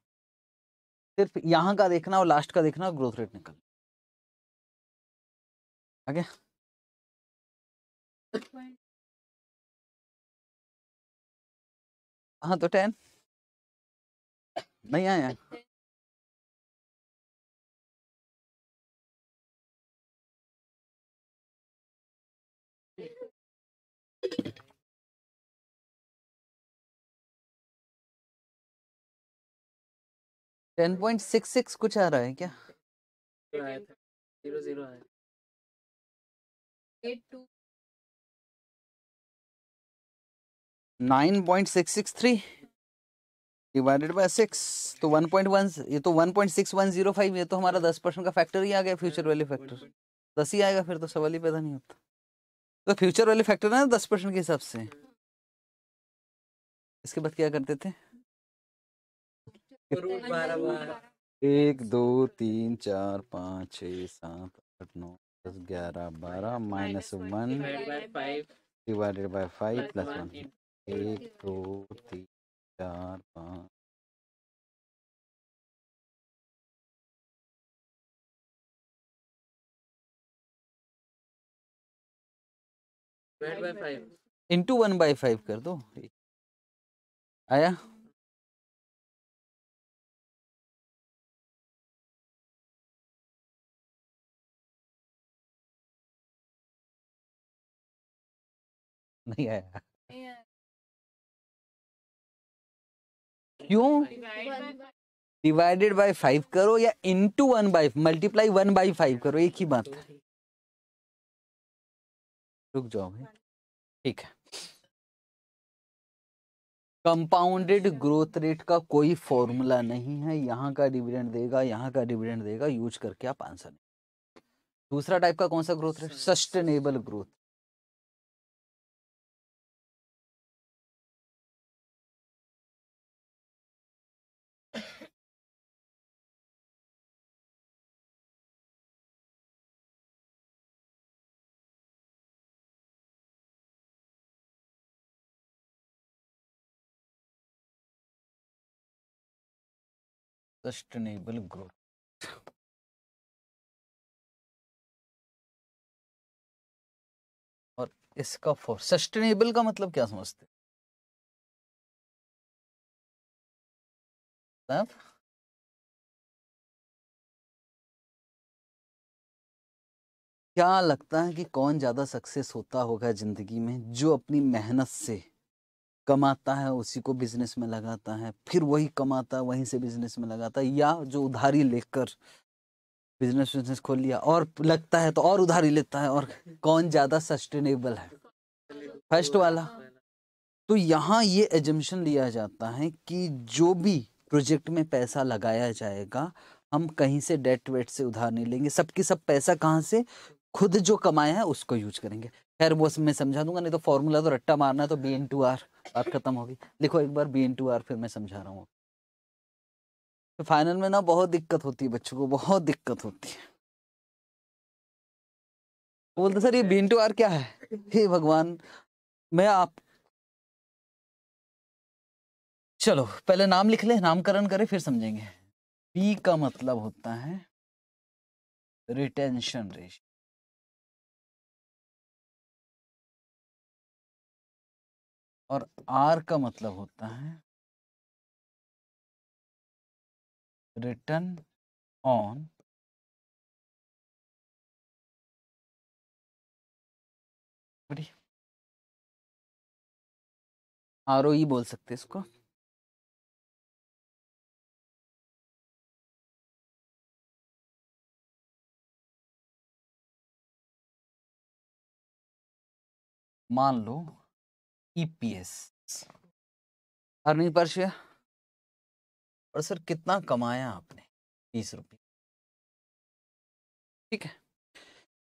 सिर्फ यहाँ का देखना और लास्ट का देखना ग्रोथ रेट निकल आगे हाँ तो टेन नहीं आया टेन पॉइंट सिक्स सिक्स कुछ आ रहा है क्या nine point six six three divided by six तो वन पॉइंट वन ये तो one point six one zero five ये तो हमारा दस परसेंट का फैक्टर ही आ गया फ्यूचर वैल्यू फैक्टर दस ही आएगा फिर तो सवाल ही पैदा नहीं होता तो फ्यूचर वैल्यू फैक्टर है ना दस परसेंट के हिसाब से इसके बाद क्या करते थे एक दो तीन चार पाँच छ सात आठ नौ दस ग्यारह बारह minus one divided by five plus one एक दो तीन चार पाँच इंटू वन बाई फाइव कर दो hmm. आया नहीं आया क्यों डिवाइडेड बाय फाइव करो या into one by multiply one by five करो एक ही बात रुक जाओ ठीक है कंपाउंडेड ग्रोथ रेट का कोई फॉर्मूला नहीं है यहाँ का डिविडेंड देगा यहाँ का डिविडेंड देगा यूज करके आप आंसर दूसरा टाइप का कौन सा growth rate sustainable growth sustainable growth. और इसका फॉर सस्टेनेबल का मतलब क्या समझते हाँ? क्या लगता है कि कौन ज़्यादा सक्सेस होता होगा ज़िंदगी में जो अपनी मेहनत से कमाता है उसी को बिजनेस में लगाता है फिर वही कमाता है वहीं से बिजनेस में लगाता है या जो उधारी लेकर बिजनेस बिजनेस खोल लिया और लगता है तो और उधारी लेता है और कौन ज़्यादा सस्टेनेबल है फर्स्ट वाला तो यहाँ ये एजम्पन लिया जाता है कि जो भी प्रोजेक्ट में पैसा लगाया जाएगा हम कहीं से डेट वेट से उधार नहीं लेंगे सबकी सब पैसा कहाँ से खुद जो कमाया है उसको यूज करेंगे खैर वो मैं समझा दूंगा नहीं तो फॉर्मूला तो रट्टा मारना है तो बी एन टू आर बात खत्म होगी लिखो एक बार बी एन टू आर फिर मैं समझा रहा हूँ तो फाइनल में ना बहुत दिक्कत होती है बच्चों को बहुत दिक्कत होती है बोलते सर ये बी एन टू आर क्या है हे भगवान मैं आप चलो पहले नाम लिख ले नामकरण करें फिर समझेंगे पी का मतलब होता है रिटेंशन रेश और आर का मतलब होता है रिटर्न ऑन बढ़िया आर ओ ई बोल सकते इसको मान लो ईपीएस अर्निंग पर शेयर और सर कितना कमाया आपने बीस रुपये ठीक है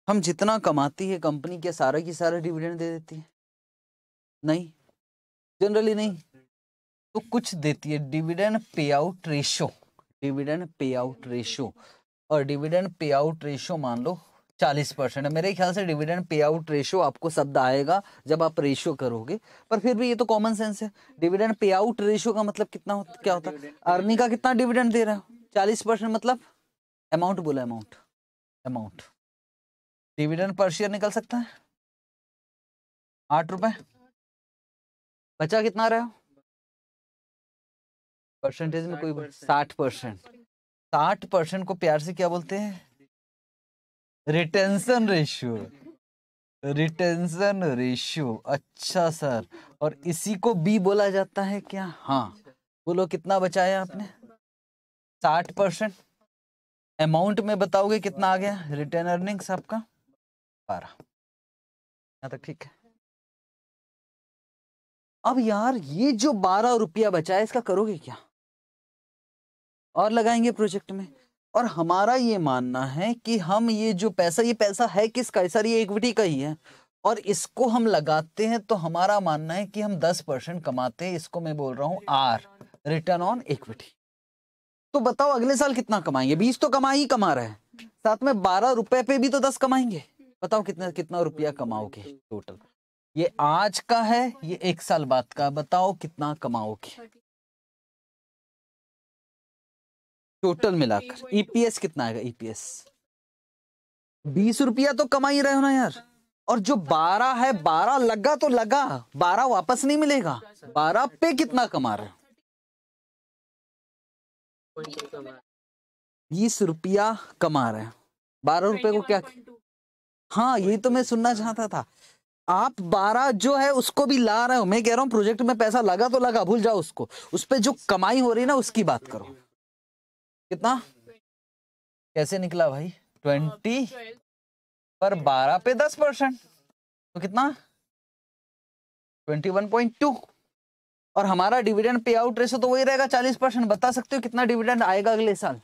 हम जितना कमाती है कंपनी क्या सारा की सारा डिविडेंड दे देती है नहीं जनरली नहीं तो कुछ देती है dividend pay out ratio dividend pay out ratio और डिविडेंड पे आउट रेशो मान लो चालीस परसेंट है मेरे ख्याल से डिविडेंड पे आउट रेशो आपको शब्द आएगा जब आप रेशो करोगे पर फिर भी ये तो कॉमन सेंस है डिविडेंड पे आउट रेशो का मतलब कितना हो, क्या होता है अर्निंग का कितना डिविडेंड दे रहा हो चालीस परसेंट मतलब अमाउंट बोला amount amount dividend per share निकल सकता है आठ रुपए बचा कितना रहा परसेंटेज में कोई साठ परसेंट साठ परसेंट को प्यार से क्या बोलते हैं रिटेंशन रेशियो रिटेंशन रेशियो अच्छा सर और इसी को बी बोला जाता है क्या हाँ बोलो कितना बचाया आपने साठ परसेंट अमाउंट में बताओगे कितना आ गया रिटर्न अर्निंग्स आपका बारह यहाँ तक ठीक है अब यार ये जो बारह रुपया बचा है इसका करोगे क्या और लगाएंगे प्रोजेक्ट में और हमारा ये मानना है कि हम ये जो पैसा ये पैसा है किसका सर ये इक्विटी का ही है और इसको हम लगाते हैं तो हमारा मानना है कि हम 10 परसेंट कमाते हैं इसको मैं बोल रहा हूँ आर रिटर्न ऑन इक्विटी तो बताओ अगले साल कितना कमाएंगे बीस तो कमा ही कमा रहे हैं साथ में बारह रुपए पे भी तो दस कमाएंगे बताओ कितना कितना रुपया कमाओगे टोटल ये आज का है ये एक साल बाद का बताओ कितना कमाओगे टोटल मिलाकर ईपीएस तो। e कितना आएगा ईपीएस e बीस रुपया तो कमा ही रहे हो ना यार और जो बारह है बारह लगा तो लगा बारह वापस नहीं मिलेगा बारह पे कितना कमा रहे हो बीस रुपया कमा रहे हैं बारह रुपए को क्या हाँ यही तो मैं सुनना हाँ। चाहता था आप बारह जो है उसको भी ला रहे हो मैं कह रहा हूँ प्रोजेक्ट में पैसा लगा तो लगा भूल जाओ उसको उस पर जो कमाई हो रही है ना उसकी बात करो कितना कैसे निकला भाई हाँ, ट्वेंटी पर बारह पे दस परसेंट तो कितना ट्वेंटी वन पॉइंट टू और हमारा डिविडेंड पे आउट रेशो तो वही रहेगा चालीस परसेंट बता सकते हो कितना डिविडेंड आएगा अगले साल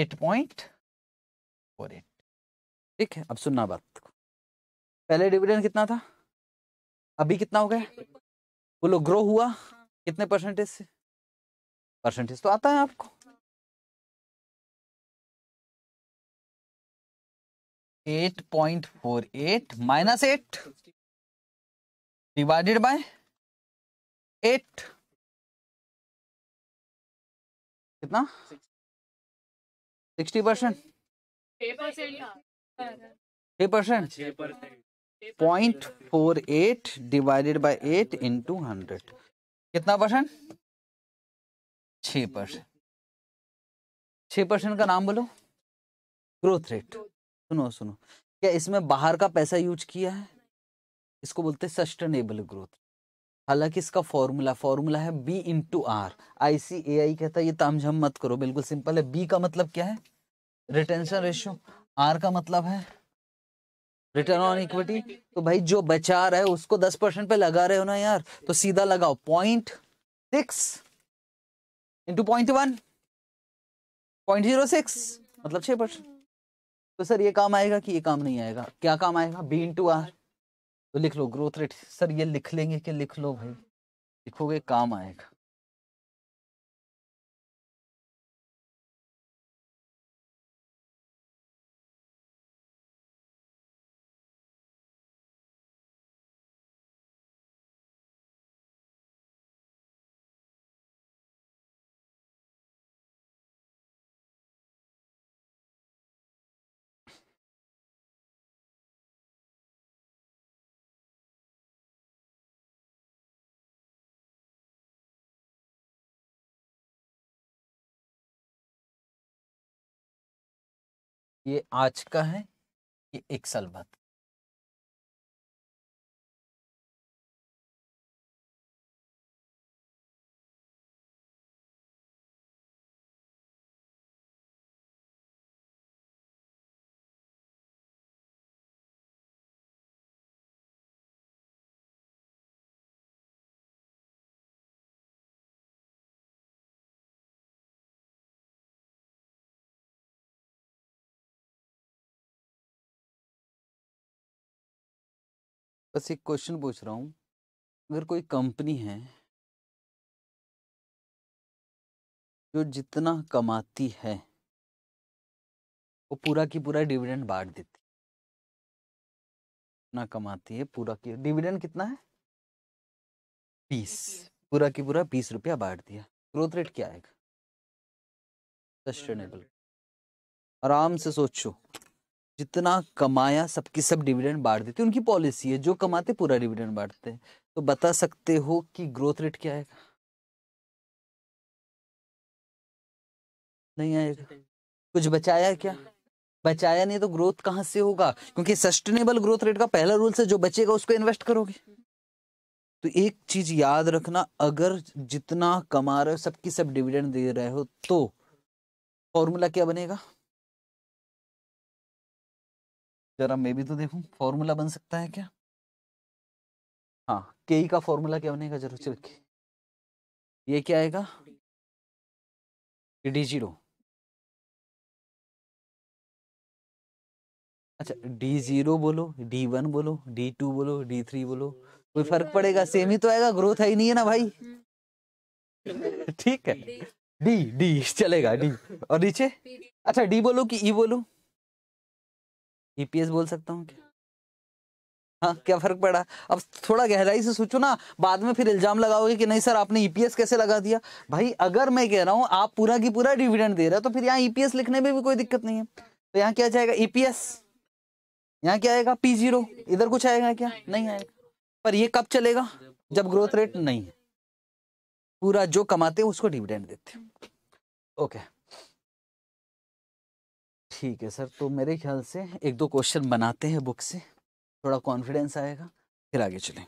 एट पॉइंट फोर एट ठीक है अब सुनना बात पहले डिविडेंड कितना था अभी कितना हो गया बोलो ग्रो हुआ कितने परसेंटेज से परसेंटेज तो आता है आपको eight point four eight minus eight divided by eight कितना सिक्सटी परसेंट छह percent point four eight divided by eight into hundred कितना परसेंट छ परसेंट छ परसेंट का नाम बोलो ग्रोथ रेट सुनो सुनो क्या इसमें बाहर का पैसा यूज किया है इसको बोलते हैं सस्टेनेबल ग्रोथ हालांकि इसका फॉर्मूला फॉर्मूला है B into R I C A I कहता है ये तामझाम मत करो बिल्कुल सिंपल है बी का मतलब क्या है रिटेंशन रेशियो आर का मतलब है रिटर्न ऑन इक्विटी तो भाई जो बचा रहा है उसको दस परसेंट पे लगा रहे हो ना यार तो सीधा लगाओ point six into point one point zero six मतलब छह परसेंट तो सर ये काम आएगा कि ये काम नहीं आएगा क्या काम आएगा बी इंटू आर तो लिख लो ग्रोथ रेट सर ये लिख लेंगे कि लिख लो भाई लिखोगे काम आएगा ये आज का है ये एक साल बाद बस एक क्वेश्चन पूछ रहा हूँ अगर कोई कंपनी है जो जितना कमाती है वो पूरा की पूरा डिविडेंड बांट देती ना कमाती है पूरा की डिविडेंड कितना है बीस पूरा की पूरा बीस रुपया बांट दिया ग्रोथ रेट क्या आएगा सस्टेनेबल आराम से सोचो जितना कमाया सबकी सब डिविडेंड बांट देते उनकी पॉलिसी है जो कमाते पूरा डिविडेंड बांटते हैं तो बता सकते हो कि ग्रोथ रेट क्या आएगा नहीं आएगा कुछ बचाया क्या बचाया नहीं तो ग्रोथ कहाँ से होगा क्योंकि सस्टेनेबल ग्रोथ रेट का पहला रूल से जो बचेगा उसको इन्वेस्ट करोगे तो एक चीज याद रखना अगर जितना कमा रहे हो सबकी सब डिविडेंड दे रहे हो तो फॉर्मूला क्या बनेगा जरा मैं भी तो देखूं फॉर्मूला बन सकता है क्या हाँ के ई का फॉर्मूला क्या बनेगा जरूर के ये क्या आएगा डी जीरो अच्छा डी जीरो बोलो डी वन बोलो डी टू बोलो डी थ्री बोलो कोई फर्क पड़ेगा सेम ही तो आएगा ग्रोथ है ही नहीं है ना भाई हम्म। ठीक है डी डी चलेगा डी और नीचे अच्छा डी बोलो कि ई e बोलो ईपीएस बोल सकता हूँ हाँ क्या फर्क पड़ा अब थोड़ा गहराई से सोचो ना बाद में फिर इल्जाम लगाओगे कि नहीं सर आपने ईपीएस e कैसे लगा दिया भाई अगर मैं कह रहा हूँ आप पूरा की पूरा डिविडेंड दे रहे हो तो फिर यहाँ ईपीएस e लिखने में भी कोई दिक्कत नहीं है तो यहाँ क्या जाएगा ईपीएस e यहाँ क्या आएगा पी जीरो इधर कुछ आएगा क्या नहीं आएगा पर ये कब चलेगा जब ग्रोथ रेट नहीं है पूरा जो कमाते हैं उसको डिविडेंड देते ओके okay. ठीक है सर तो मेरे ख्याल से एक दो क्वेश्चन बनाते हैं बुक से थोड़ा कॉन्फिडेंस आएगा फिर आगे चलें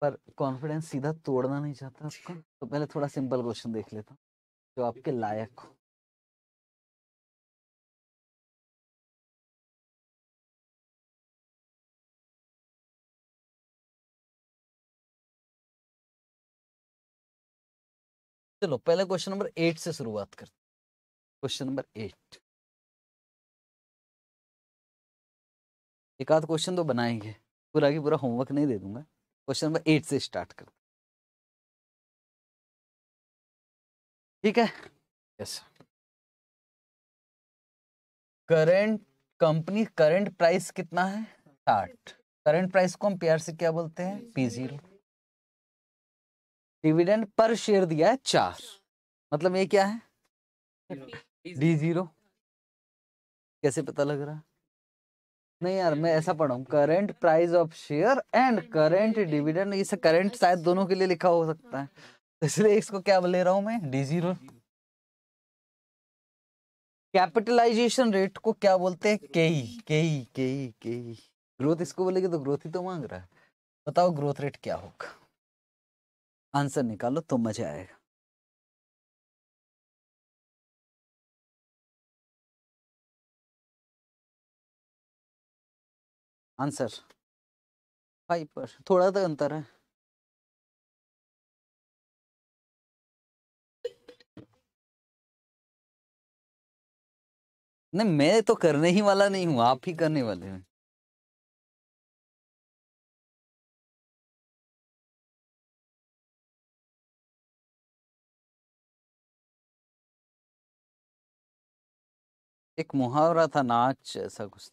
पर कॉन्फिडेंस सीधा तोड़ना नहीं चाहता आपका तो पहले थोड़ा सिंपल क्वेश्चन देख लेता जो आपके लायक हो चलो पहले क्वेश्चन नंबर एट से शुरुआत करते क्वेश्चन नंबर एट एक आध क्वेश्चन तो बनाएंगे पूरा की पूरा होमवर्क नहीं दे दूंगा क्वेश्चन नंबर एट से स्टार्ट कर ठीक है yes current company current price कितना है साठ करंट प्राइस को हम पीआरसी क्या बोलते हैं P zero dividend per share दिया है चार मतलब ये क्या है डी जीरो कैसे पता लग रहा नहीं यार मैं ऐसा पढ़ाऊ current price of share and current dividend इसे करेंट शायद दोनों के लिए लिखा हो सकता है तो इसलिए इसको क्या ले रहा हूं मैं डी जीरो कैपिटलाइजेशन रेट को क्या बोलते हैं केई केई केई केई ग्रोथ इसको बोलेगे तो ग्रोथ ही तो मांग रहा है बताओ ग्रोथ रेट क्या होगा आंसर निकालो तो मजा आएगा आंसर फाइव पर थोड़ा तो अंतर है नहीं मैं तो करने ही वाला नहीं हूं आप ही करने वाले हैं एक मुहावरा था नाच ऐसा कुछ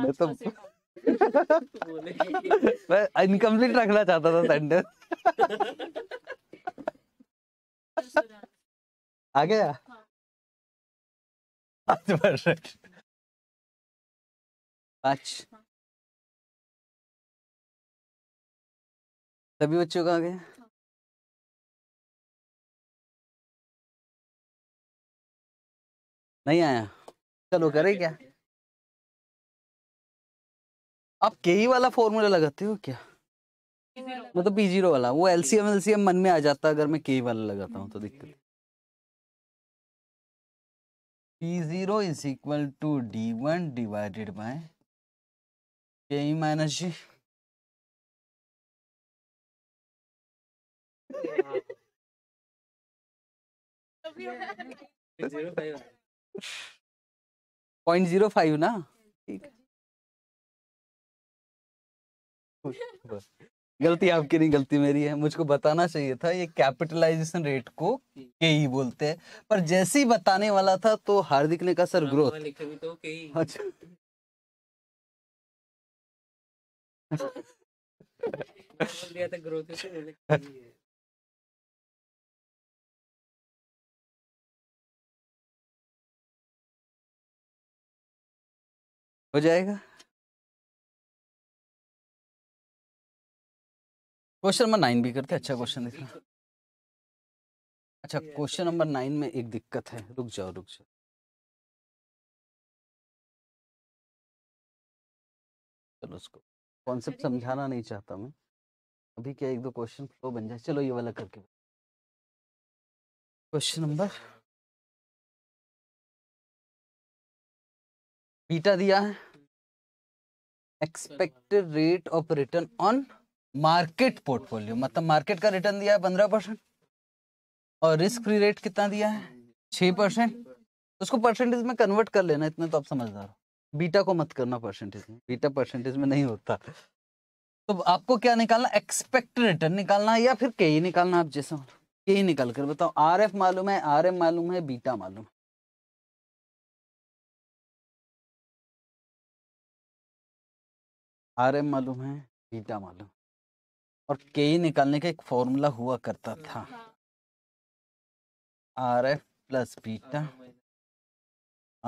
मैं तो मैं इनकम्प्लीट रखना चाहता था सेंटेंस आ गया हाँ। हाँ। पांच सभी बच्चों का आ गया नहीं आया चलो करे क्या आप के ही e वाला फॉर्मूला लगाते हो क्या मतलब पी जीरो वाला वो एलसीएम एलसीएम मन में आ जाता अगर मैं के ही e वाला लगाता हूँ तो दिक्कत P zero is equal to D one divided by K minus G point zero five ना ठीक गलती आपकी नहीं गलती मेरी है मुझको बताना चाहिए था ये कैपिटलाइजेशन रेट को के hmm. ही e बोलते हैं पर जैसे ही बताने वाला था तो हार्दिक ने कहा सर ग्रोथ हाँ, तो e। अच्छा ग्रोथ हो जाएगा क्वेश्चन नंबर नाइन भी करते अच्छा क्वेश्चन देखना अच्छा क्वेश्चन नंबर नाइन में एक दिक्कत है रुक जाओ रुक जाओ चलो उसको कॉन्सेप्ट समझाना नहीं चाहता मैं अभी क्या एक दो क्वेश्चन फ्लो बन जाए चलो ये वाला करके क्वेश्चन नंबर बीटा दिया है expected rate of return on market portfolio मतलब मार्केट का रिटर्न दिया है पंद्रह परसेंट और रिस्क फ्री रेट कितना दिया है छह परसेंट उसको परसेंटेज में कन्वर्ट कर लेना इतना तो आप समझदार हो बीटा को मत करना परसेंटेज में बीटा परसेंटेज में नहीं होता तो आपको क्या निकालना एक्सपेक्ट रिटर्न निकालना या फिर के ही निकालना आप जैसा के ही निकाल कर बताओ आर एफ मालूम है आर एम मालूम है बीटा मालूम है आर एम मालूम है बीटा मालूम और के निकालने का एक फॉर्मूला हुआ करता था हाँ। R F plus beta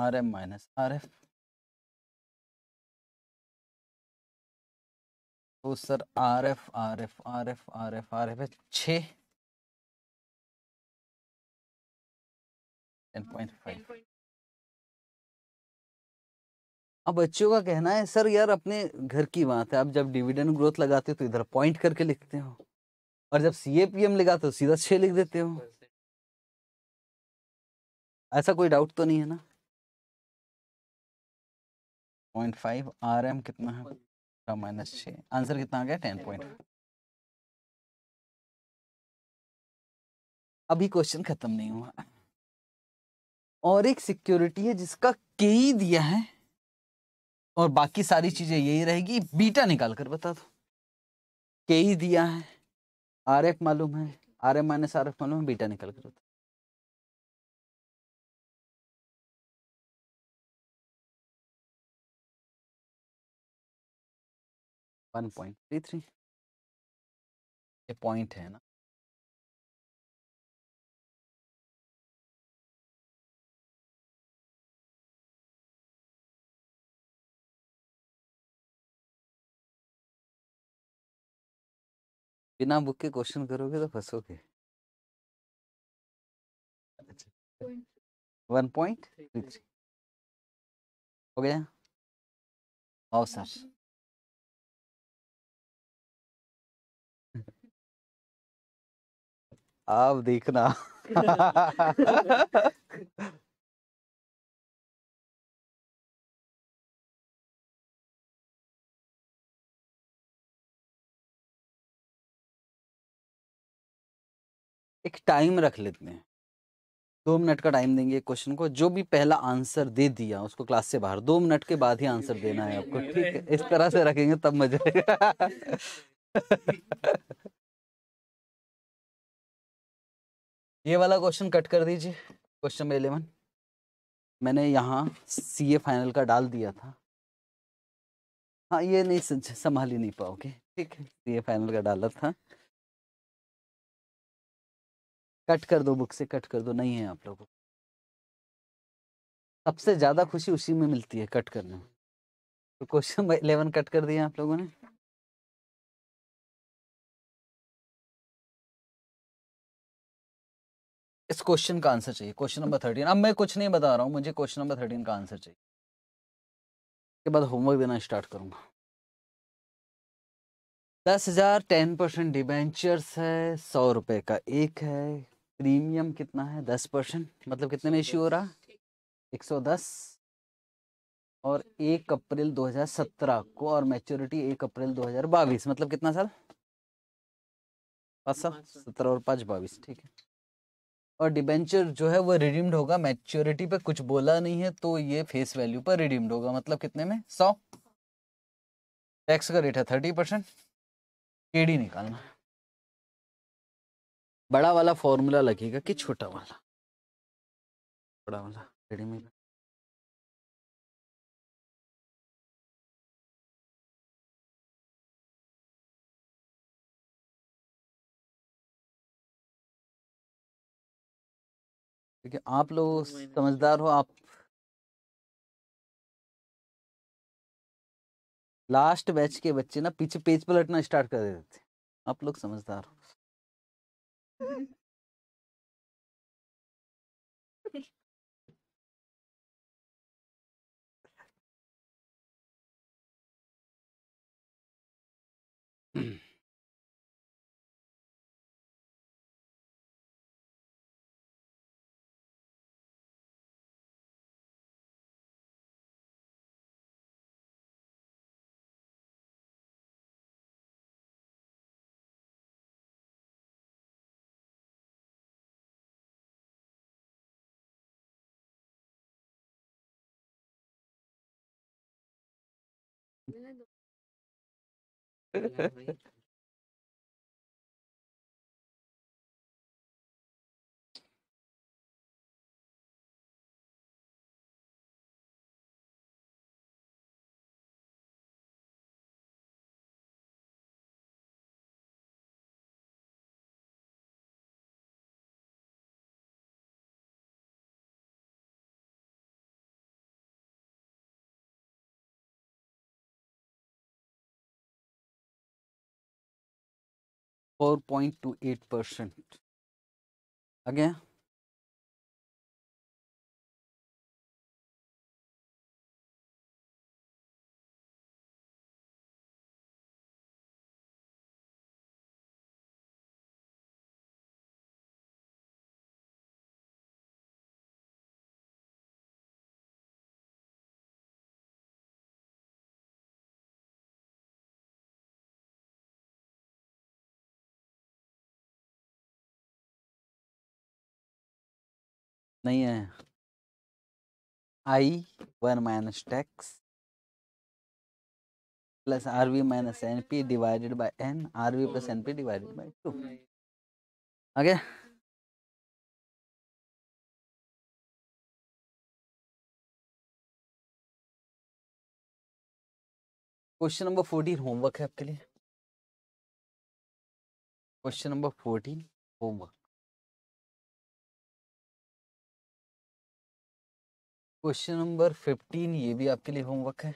R M minus R F तो sir R F R F R F R F R F है छः हाँ। टेन पॉइंट फाइव अब बच्चों का कहना है सर यार अपने घर की बात है आप जब डिविडेंड ग्रोथ लगाते हो तो इधर पॉइंट करके लिखते हो और जब सी ए पी एम लगाते हो तो सीधा छः लिख देते हो ऐसा कोई डाउट तो नहीं है ना पॉइंट फाइव आर एम कितना है माइनस छः आंसर कितना आ गया टेन पॉइंट अभी क्वेश्चन खत्म नहीं हुआ और एक सिक्योरिटी है जिसका के दिया है और बाकी सारी चीजें यही रहेगी बीटा निकाल कर बता दो के ही दिया है आर एफ मालूम है R F minus R F मालूम है बीटा निकाल कर बता वन पॉइंट थ्री थ्री ये पॉइंट है ना बिना बुक के क्वेश्चन करोगे तो फंसोगे वन अच्छा। पॉइंट हो गया आओ सर हाँ आप देखना एक टाइम रख लेते हैं दो मिनट का टाइम देंगे क्वेश्चन को जो भी पहला आंसर दे दिया उसको क्लास से बाहर दो मिनट के बाद ही आंसर देना है आपको ठीक है इस तरह से रखेंगे तब मजा आएगा ये वाला क्वेश्चन कट कर दीजिए क्वेश्चन नंबर इलेवन मैंने यहाँ सी ए फाइनल का डाल दिया था हाँ ये नहीं संभाल ही नहीं पाओगे ठीक है सी ए फाइनल का डाला था कट कर दो बुक से कट कर दो नहीं है आप लोगों सबसे ज़्यादा खुशी उसी में मिलती है कट करने में तो क्वेश्चन इलेवन कट कर दिया आप लोगों ने इस क्वेश्चन का आंसर चाहिए क्वेश्चन नंबर थर्टीन अब मैं कुछ नहीं बता रहा हूँ मुझे क्वेश्चन नंबर थर्टीन का आंसर चाहिए के बाद होमवर्क देना स्टार्ट करूंगा दस हजार टेन परसेंट डिबेंचर्स है सौ रुपए का एक है प्रीमियम कितना है दस परसेंट मतलब कितने में इश्यू हो रहा एक सौ दस और एक अप्रैल दो हजार सत्रह को और मैच्योरिटी एक अप्रैल दो हजार बाईस मतलब कितना साल पाँच साल सत्रह और पाँच बाईस ठीक है और डिबेंचर जो है वो रिडीम्ड होगा मैच्योरिटी पे कुछ बोला नहीं है तो ये फेस वैल्यू पर रिडीम्ड होगा मतलब कितने में सौ टैक्स का रेट है थर्टी परसेंट केडी निकालना बड़ा वाला फॉर्मूला लगेगा कि छोटा वाला बड़ा वाला रेडीमेड क्योंकि आप लोग समझदार हो आप लास्ट बैच के बच्चे ना पीछे पेज पलटना स्टार्ट कर देते थे आप लोग समझदार हो mm Yeah, 4.28 percent again नहीं है I one minus tax plus R V minus N P divided by N R V plus N P divided by two आगे क्वेश्चन नंबर फोर्टीन होमवर्क है आपके लिए question number fourteen homework question number fifteen ये भी आपके लिए होमवर्क है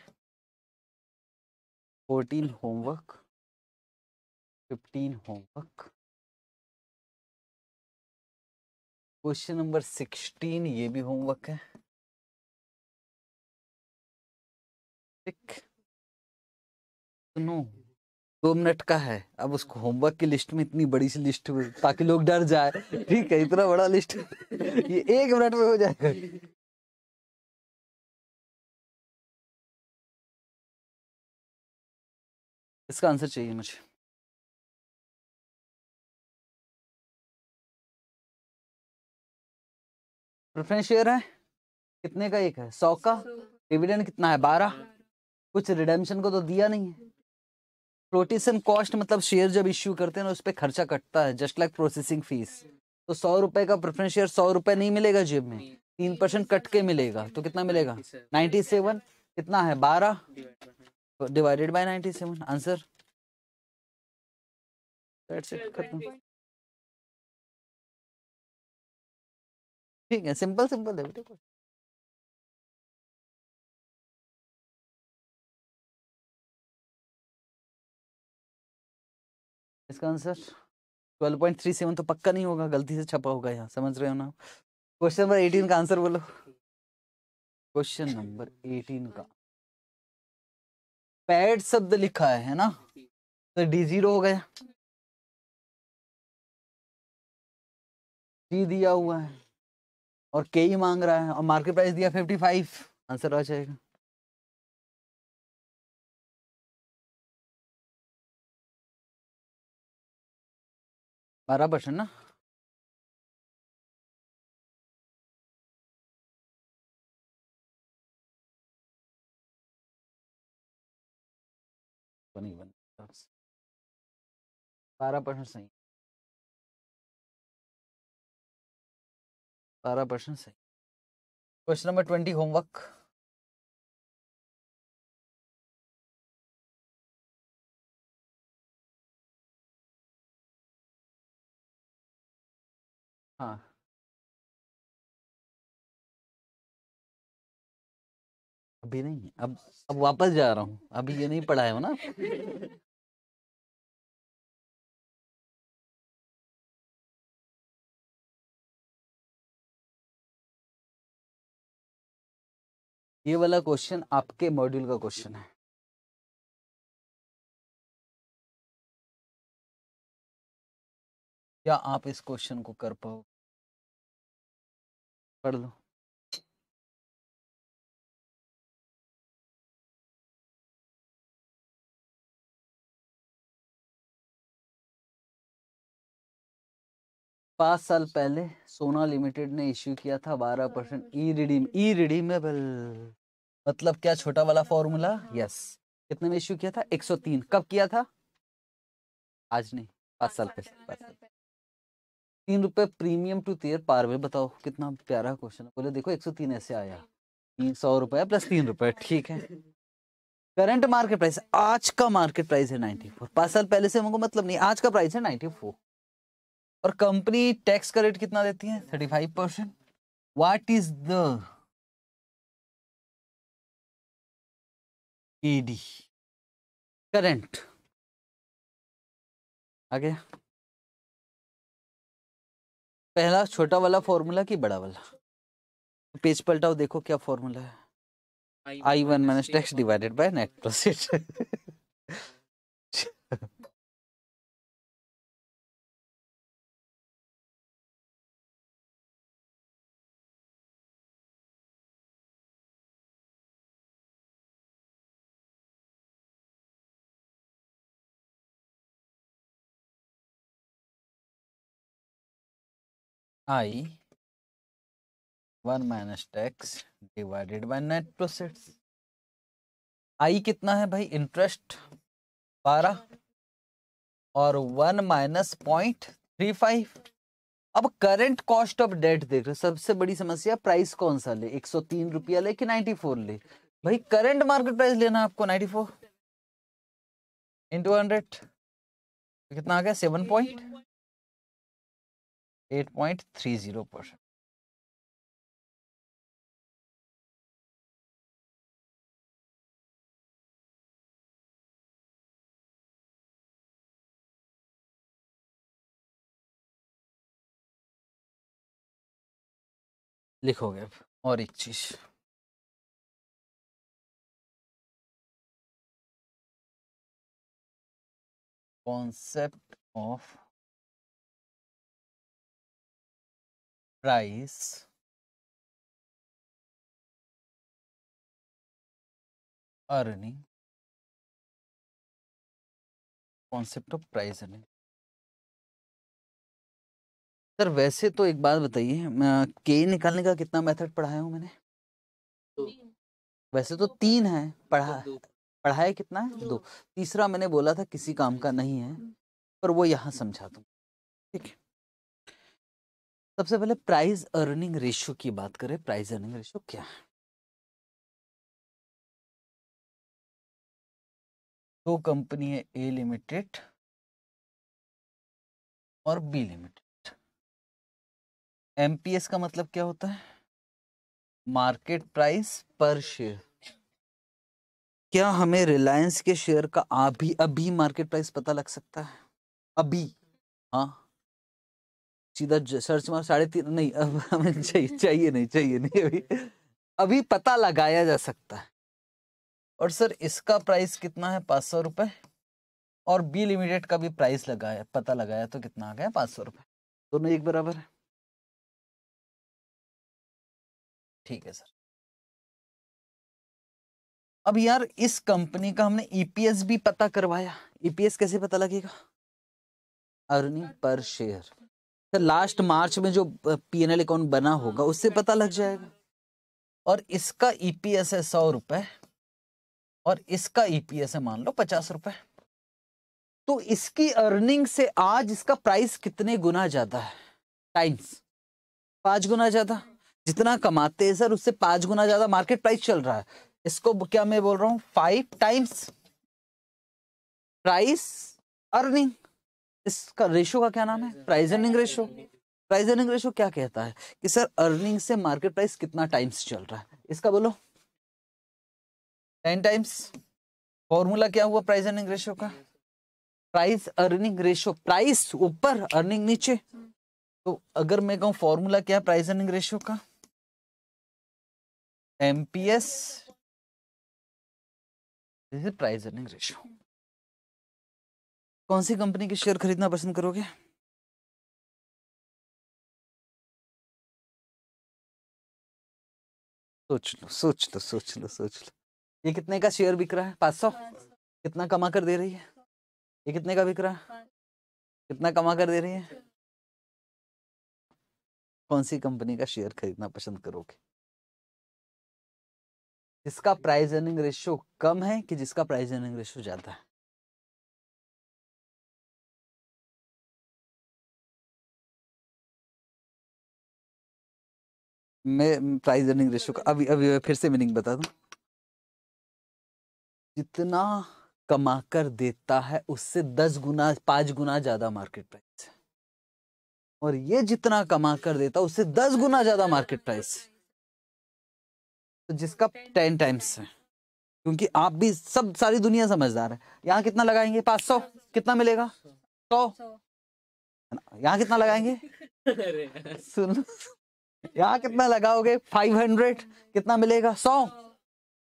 fourteen homework fifteen homework question number sixteen ये भी होमवर्क है सुनो दो मिनट का है अब उसको होमवर्क की लिस्ट में इतनी बड़ी सी लिस्ट ताकि लोग डर जाए ठीक है इतना बड़ा लिस्ट ये एक मिनट में हो जाएगा इसका आंसर चाहिए मुझे प्रेफरेंस शेयर है कितने का एक है सौ का डिविडेंड कितना है बारह कुछ रिडेम्पशन को तो दिया नहीं है फ्लोटेशन कॉस्ट मतलब शेयर जब इश्यू करते हैं ना उस पर खर्चा कटता है जस्ट लाइक प्रोसेसिंग फीस तो सौ रुपए का प्रेफरेंस शेयर सौ रुपए नहीं मिलेगा जेब में तीन परसेंट कट के मिलेगा तो कितना मिलेगा नाइन्टी सेवन कितना है बारह divided by ninety seven answer ठीक है सिंपल सिंपल है इसका आंसर 12.37 तो पक्का नहीं होगा गलती से छपा होगा यहाँ समझ रहे हो ना क्वेश्चन नंबर 18 का आंसर बोलो क्वेश्चन नंबर 18 का पैड शब्द लिखा है है ना तो डी जीरो हो गया डी दिया हुआ है और के ही मांग रहा है और मार्केट प्राइस दिया फिफ्टी फाइव आंसर आ जाएगा बारह परसेंट ना तो नहीं बन सारा प्रश्न सही सारा प्रश्न सही क्वेश्चन नंबर ट्वेंटी होमवर्क हाँ अभी नहीं अब अब वापस जा रहा हूँ अभी ये नहीं पढ़ाया हो ना ये वाला क्वेश्चन आपके मॉड्यूल का क्वेश्चन है क्या आप इस क्वेश्चन को कर पाओ पढ़ लो पाँच साल पहले सोना लिमिटेड ने इश्यू किया था बारह हाँ, परसेंट हाँ, हाँ। ई रिडीम ई रिडीमेबल मतलब क्या छोटा वाला फॉर्मूला यस कितने में इश्यू किया था 103 कब किया था आज नहीं पाँच साल पहले तीन रुपए प्रीमियम टू तेयर पार में बताओ कितना प्यारा क्वेश्चन है बोले देखो 103 ऐसे आया तीन सौ रुपया प्लस तीन रुपये ठीक है करंट मार्केट प्राइस आज का मार्केट प्राइस है 94 पाँच साल पहले से हमको मतलब नहीं आज का प्राइस है 94 और कंपनी टैक्स का रेट कितना देती है thirty five percent what is the ED current आ गया पहला छोटा वाला फॉर्मूला की बड़ा वाला पेज पलटाओ देखो क्या फॉर्मूला है I one minus tax divided by net proceed I one minus tax divided by net proceeds I कितना है भाई इंटरेस्ट बारह और one minus point three five अब करंट कॉस्ट ऑफ डेट देख रहे सबसे बड़ी समस्या प्राइस कौन सा ले एक सौ तीन रुपया ले कि नाइन्टी फोर ले भाई करंट मार्केट प्राइस लेना आपको नाइन्टी फोर इंटू हंड्रेड कितना आ गया seven point eight point three zero percent लिखोगे अब और एक चीज़ concept of price earning concept of price earning sir वैसे तो एक बात बताइए के निकालने का कितना मेथड पढ़ाया हूँ मैंने वैसे तो तीन है पढ़ा पढ़ाया कितना है दो तीसरा मैंने बोला था किसी काम का नहीं है पर वो यहाँ समझा दू ठीक है सबसे पहले प्राइस अर्निंग रेशियो की बात करें प्राइस अर्निंग रेशियो क्या है दो कंपनी है ए लिमिटेड और बी लिमिटेड एमपीएस का मतलब क्या होता है मार्केट प्राइस पर शेयर क्या हमें रिलायंस के शेयर का अभी अभी मार्केट प्राइस पता लग सकता है अभी हाँ सीधा सर्च मार साढ़े तीन नहीं अब हमें चाहिए चाहिए नहीं चाहिए नहीं अभी अभी पता लगाया जा सकता है और सर इसका प्राइस कितना है पाँच सौ रुपये और बी लिमिटेड का भी प्राइस लगाया पता लगाया तो कितना आ गया पाँच सौ रुपये दोनों एक बराबर है ठीक है सर अब यार इस कंपनी का हमने ईपीएस e भी पता करवाया ईपीएस e कैसे पता लगेगा earning per share sir last मार्च में जो पी एन एल अकाउंट बना हाँ, होगा हाँ, उससे पता लग जाएगा और इसका ईपीएस e है सौ रुपए और इसका ईपीएस e है मान लो पचास रुपए तो इसकी अर्निंग से आज इसका प्राइस कितने गुना ज्यादा है टाइम्स पांच गुना ज्यादा जितना कमाते हैं सर उससे पांच गुना ज्यादा मार्केट प्राइस चल रहा है इसको क्या मैं बोल रहा हूं फाइव टाइम्स प्राइस अर्निंग इसका रेशो का क्या नाम है price earning ratio price earning ratio क्या कहता है कि सर अर्निंग से मार्केट प्राइस कितना टाइम्स चल रहा है इसका बोलो टेन टाइम्स फॉर्मूला क्या हुआ प्राइस अर्निंग रेशो का प्राइस अर्निंग रेशो प्राइस ऊपर अर्निंग नीचे तो अगर मैं कहूँ फॉर्मूला क्या है प्राइस अर्निंग रेशो का MPS this is price earning ratio कौन सी कंपनी के शेयर खरीदना पसंद करोगे सोच लो सोच लो सोच लो सोच लो ये कितने का शेयर बिक रहा है पाँच सौ कितना कमा कर दे रही है ये कितने का बिक रहा है कितना कमा कर दे रही है कौन सी कंपनी का शेयर खरीदना पसंद करोगे जिसका प्राइस अर्निंग रेशियो कम है कि जिसका प्राइस अर्निंग रेशियो ज्यादा है मैं प्राइस अर्निंग रेशियो का अभी अभी फिर से मीनिंग बता दूं जितना कमा कर देता है उससे दस गुना पांच गुना ज़्यादा मार्केट प्राइस और ये जितना कमा कर देता उससे दस गुना ज़्यादा मार्केट प्राइस तो जिसका टेन टाइम्स है क्योंकि आप भी सब सारी दुनिया समझदार है यहाँ कितना लगाएंगे पांच सौ कितना मिलेगा सौ यहाँ कितना लगाएंगे सुन यहाँ कितना लगाओगे 500 कितना मिलेगा 100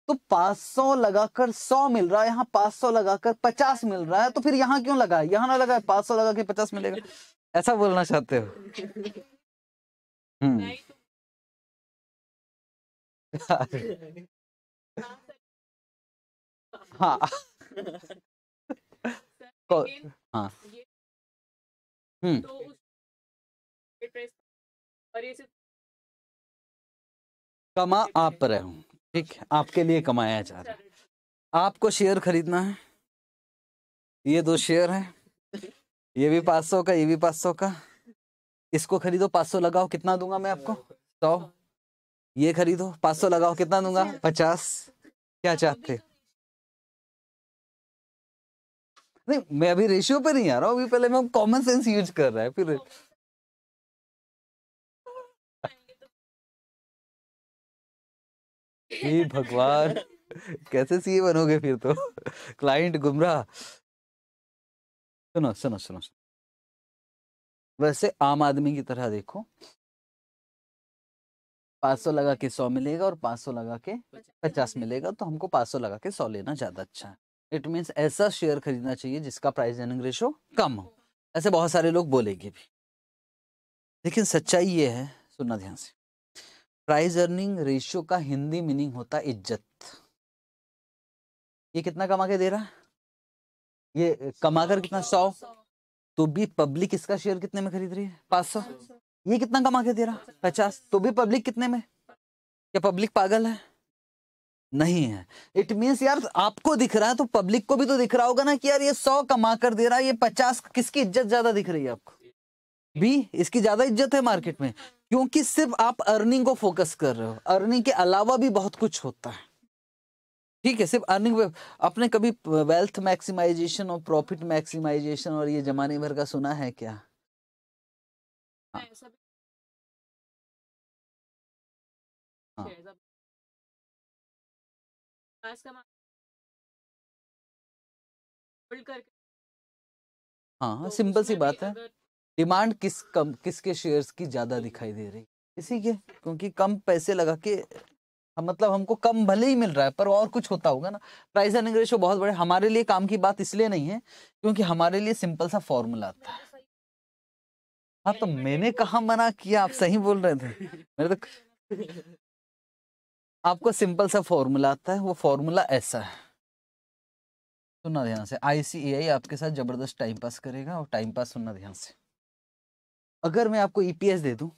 तो 500 लगाकर 100 मिल रहा है यहाँ 500 लगाकर 50 मिल रहा है तो फिर यहाँ क्यों लगा यहाँ ना लगा 500 लगा के 50 मिलेगा ऐसा बोलना चाहते हो हम्म। हाँ हाँ हम्म कमा आप पर है ठीक आपके लिए कमाया जा रहा है आपको शेयर खरीदना है ये दो शेयर है ये भी पाँच सौ का ये भी पाँच सौ का इसको खरीदो पाँच सौ लगाओ कितना दूंगा मैं आपको सौ ये खरीदो पाँच सौ लगाओ कितना दूंगा पचास क्या चाहते नहीं मैं अभी रेशियो पे नहीं आ रहा हूँ अभी पहले मैं कॉमन सेंस यूज कर रहा है फिर हे भगवान कैसे सीए बनोगे फिर तो क्लाइंट गुमराह सुनो सुनो सुनो सुनो वैसे आम आदमी की तरह देखो पाँच सौ लगा के सौ मिलेगा और पाँच सौ लगा के पचास मिलेगा तो हमको पाँच सौ लगा के सौ लेना ज्यादा अच्छा है इट मीन्स ऐसा शेयर खरीदना चाहिए जिसका प्राइस अर्निंग रेशो कम हो ऐसे बहुत सारे लोग बोलेंगे भी लेकिन सच्चाई ये है सुनना ध्यान से प्राइस अर्निंग रेशियो का हिंदी मीनिंग होता है इज्जत ये कितना कमा के दे रहा है ये कमा कर कितना सौ तो भी पब्लिक इसका शेयर कितने में खरीद रही है पाँच सौ ये कितना कमा के दे रहा पचास तो भी पब्लिक कितने में क्या पब्लिक पागल है नहीं है इट मीन्स यार आपको दिख रहा है तो पब्लिक को भी तो दिख रहा होगा ना कि यार ये सौ कमा कर दे रहा है ये पचास किसकी इज्जत ज्यादा दिख रही है आपको भी इसकी ज्यादा इज्जत है मार्केट में क्योंकि सिर्फ आप अर्निंग को फोकस कर रहे हो अर्निंग के अलावा भी बहुत कुछ होता है ठीक है सिर्फ अर्निंग आपने कभी वेल्थ मैक्सिमाइजेशन और प्रॉफिट मैक्सिमाइजेशन और ये जमाने भर का सुना है क्या हाँ। हाँ सिंपल हाँ, हाँ, तो सी बात है डिमांड किस कम किसके शेयर्स की ज़्यादा दिखाई दे रही इसी के क्योंकि कम पैसे लगा के हम मतलब हमको कम भले ही मिल रहा है पर और कुछ होता होगा ना प्राइस एंड रेशो बहुत बड़े हमारे लिए काम की बात इसलिए नहीं है क्योंकि हमारे लिए सिंपल सा फॉर्मूला आता है हाँ तो मैंने कहा मना किया आप सही बोल रहे थे मेरे तो आपको सिंपल सा फॉर्मूला आता है वो फॉर्मूला ऐसा है सुनना ध्यान से आईसीएआई आपके साथ जबरदस्त टाइम पास करेगा और टाइम पास सुनना ध्यान से अगर मैं आपको ईपीएस e दे दूं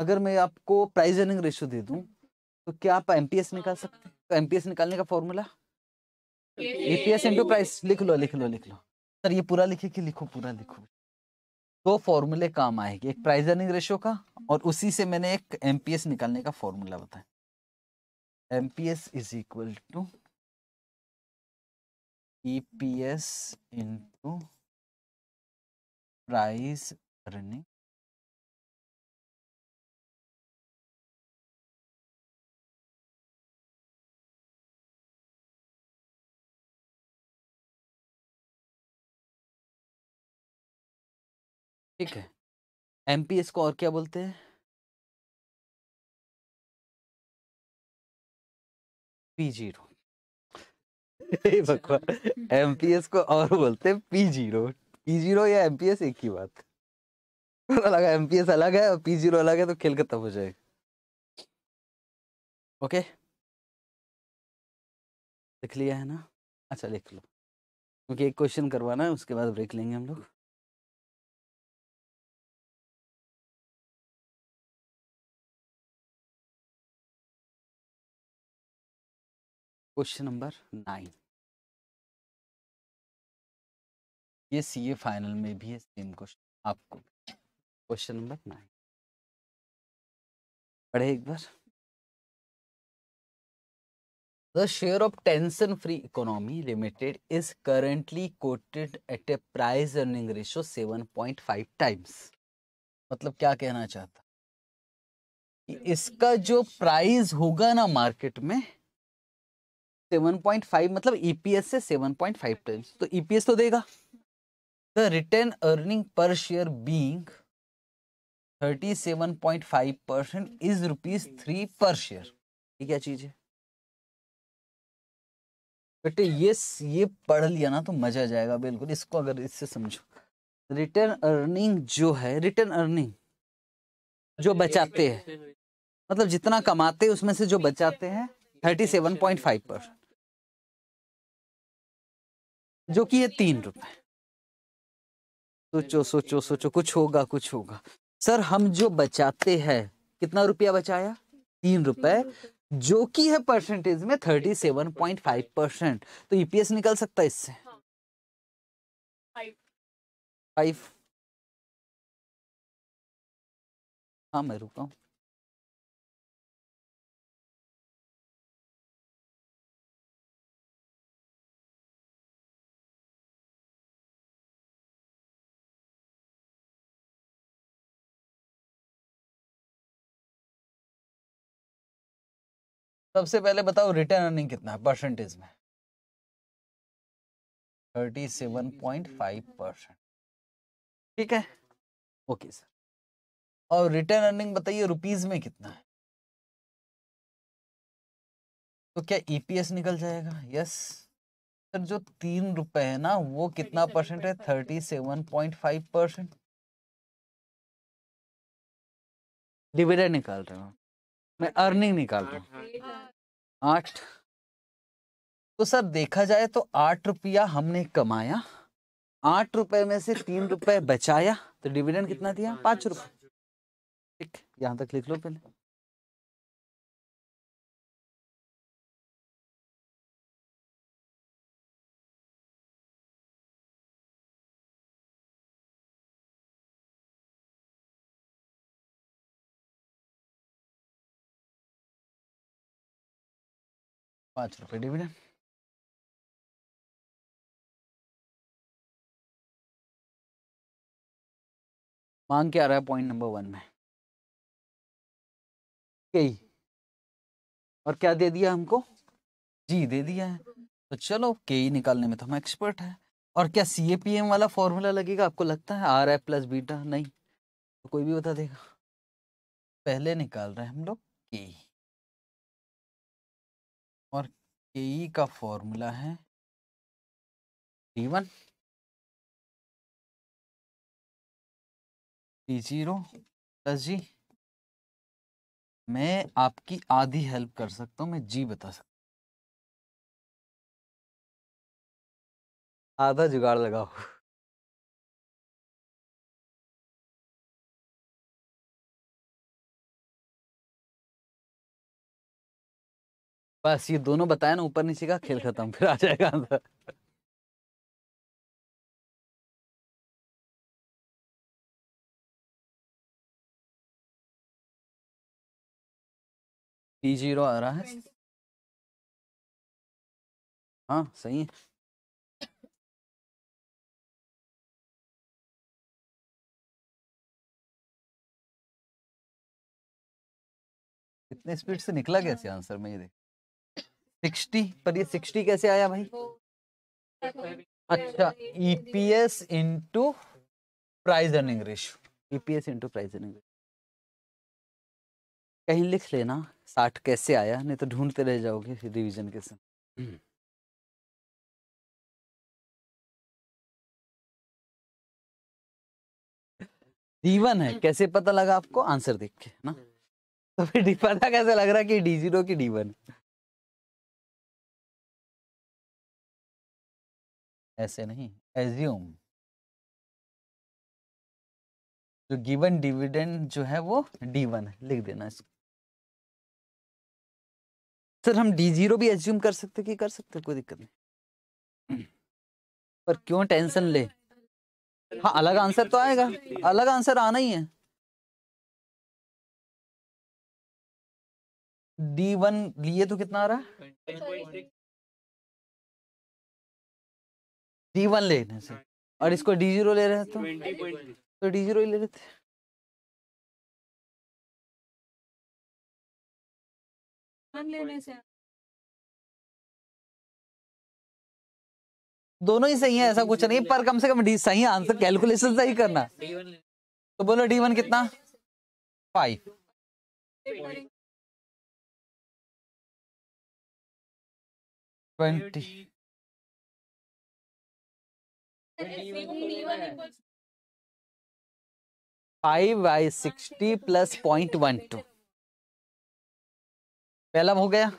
अगर मैं आपको प्राइस अर्निंग रेशियो दे दूं तो क्या आप एमपीएस निकाल सकते हैं तो एमपीएस निकालने का फॉर्मूला ईपीएस इंटू प्राइस लिख लो लिख लो लिख लो सर ये पूरा लिखे कि लिखो पूरा लिखो दो फॉर्मूले काम आएंगे एक प्राइस अर्निंग रेशियो का और उसी से मैंने एक एमपीएस निकालने का फॉर्मूला बताया MPS is equal to EPS into price earning ठीक है एमपीएस को और क्या बोलते हैं पी जीरो एमपीएस को और बोलते हैं पी जीरो पी जीरो या एमपीएस एक ही बात लगा एमपीएस अलग है और पी जीरो अलग है तो खेल खत्म हो जाएगा ओके लिख लिया है ना अच्छा लिख लो क्योंकि एक क्वेश्चन करवाना है उसके बाद ब्रेक लेंगे हम लोग क्वेश्चन नंबर नाइन ये सीए फाइनल में भी है सेम क्वेश्चन आपको क्वेश्चन नंबर नाइन पढ़े एक बार the share of tension free economy limited is currently quoted at a price earning ratio seven point five times मतलब क्या कहना चाहता इसका जो प्राइस होगा ना मार्केट में 7.5 मतलब ईपीएस e से 7.5 टाइम्स तो ईपीएस e तो देगा the return earning per share being 37.5 percent is rupees three per share ये क्या चीज है बेटे ये ये पढ़ लिया ना तो मजा आ जाएगा बिल्कुल इसको अगर इससे समझो रिटर्न अर्निंग जो है रिटर्न अर्निंग जो बचाते हैं मतलब जितना कमाते हैं उसमें से जो बचाते हैं thirty seven point five percent जो कि है तीन रुपए सोचो सोचो सोचो कुछ होगा कुछ होगा सर हम जो बचाते हैं कितना रुपया बचाया तीन रुपए जो कि है परसेंटेज में thirty seven point five percent तो ईपीएस e निकल सकता है इससे फाइव हाँ मैं रुका हूँ सबसे पहले बताओ रिटर्न अर्निंग कितना है परसेंटेज में thirty seven point five percent ठीक है ओके सर और रिटर्न अर्निंग बताइए रुपीज में कितना है तो क्या ईपीएस e निकल जाएगा यस सर जो तीन रुपए है ना वो कितना परसेंट है thirty seven point five percent dividend निकाल रहे हो मैं अर्निंग निकालता हूँ आठ तो सर देखा जाए तो आठ रुपया हमने कमाया आठ रुपए में से तीन रुपए बचाया तो डिविडेंड कितना दिया पांच रुपए ठीक यहाँ तक लिख लो पहले पाँच रुपये डिविडेंड मांग क्या रहा है पॉइंट नंबर वन में कई और क्या दे दिया हमको जी दे दिया है तो चलो के ही e निकालने में तो हम एक्सपर्ट है और क्या सी ए पी एम वाला फॉर्मूला लगेगा आपको लगता है आर एफ प्लस बीटा नहीं तो कोई भी बता देगा पहले निकाल रहे हैं हम लोग के ही e। के ई का फॉर्मूला है T one T zero plus G मैं आपकी आधी हेल्प कर सकता हूँ मैं जी बता सकता आधा जुगाड़ लगाओ बस ये दोनों बताया ना ऊपर नीचे का खेल खत्म फिर आ जाएगा आंसर टी जीरो आ रहा है हाँ सही है इतने स्पीड से निकला कैसे आंसर में ये देख सिक्सटी पर ये सिक्सटी कैसे आया भाई अच्छा EPS into price earning ratio EPS into price earning कहीं लिख लेना साठ कैसे आया नहीं तो ढूंढते रह जाओगे रिवीजन के समय हम्म। डीवन है कैसे पता लगा आपको आंसर देख के ना तो फिर पता कैसे लग रहा है कि डी जीरो की डीवन है ऐसे नहीं एज्यूम जो गिवन डिविडेंड जो है वो डी वन लिख देना इसको सर हम डी जीरो भी एज्यूम कर सकते कि कर सकते कोई दिक्कत नहीं पर क्यों टेंशन ले हाँ अलग आंसर तो आएगा अलग आंसर आना ही है डी वन लिए तो कितना आ रहा है डी वन लेने से और इसको डी जीरो ले रहे तो तो डी जीरो ही ले रहे थे लेने से दोनों ही सही है ऐसा कुछ नहीं पर कम से कम डी सही आंसर कैलकुलेशन सही करना तो बोलो डी वन कितना five twenty five by plus point one two पहला हो गया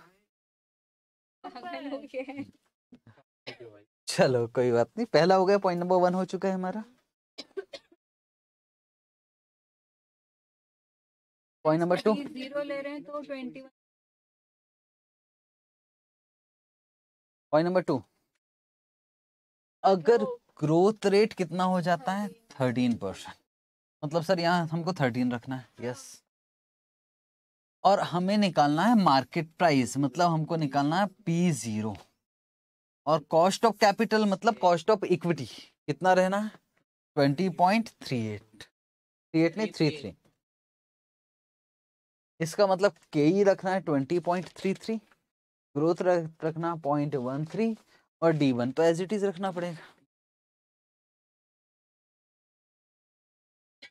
चलो कोई बात नहीं पहला हो गया पॉइंट नंबर वन हो चुका है हमारा point number two zero point number two अगर तो ग्रोथ रेट कितना हो जाता है थर्टीन परसेंट मतलब सर यहाँ हमको थर्टीन रखना है यस और हमें निकालना है मार्केट प्राइस मतलब हमको निकालना है पी जीरो और कॉस्ट ऑफ कैपिटल मतलब कॉस्ट ऑफ इक्विटी कितना रहना है twenty point three eight three eight नहीं थ्री थ्री इसका मतलब के ई रखना है twenty point three three growth रखना पॉइंट वन थ्री और डी वन तो एज इट इज रखना पड़ेगा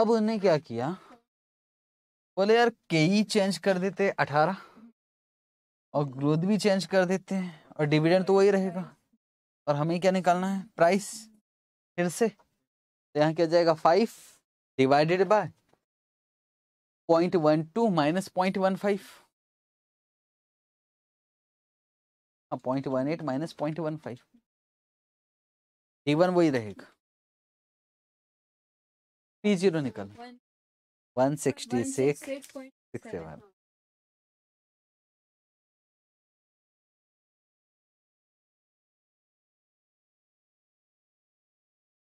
अब उन्हें क्या किया बोले यार के ई चेंज कर देते अठारह और ग्रोथ भी चेंज कर देते हैं और डिविडेंड तो वही रहेगा और हमें क्या निकालना है प्राइस फिर से तो यहाँ क्या जाएगा five divided by point one two minus point one five point one eight minus point one five D वही रहेगा पी जीरो निकल one sixty six six seven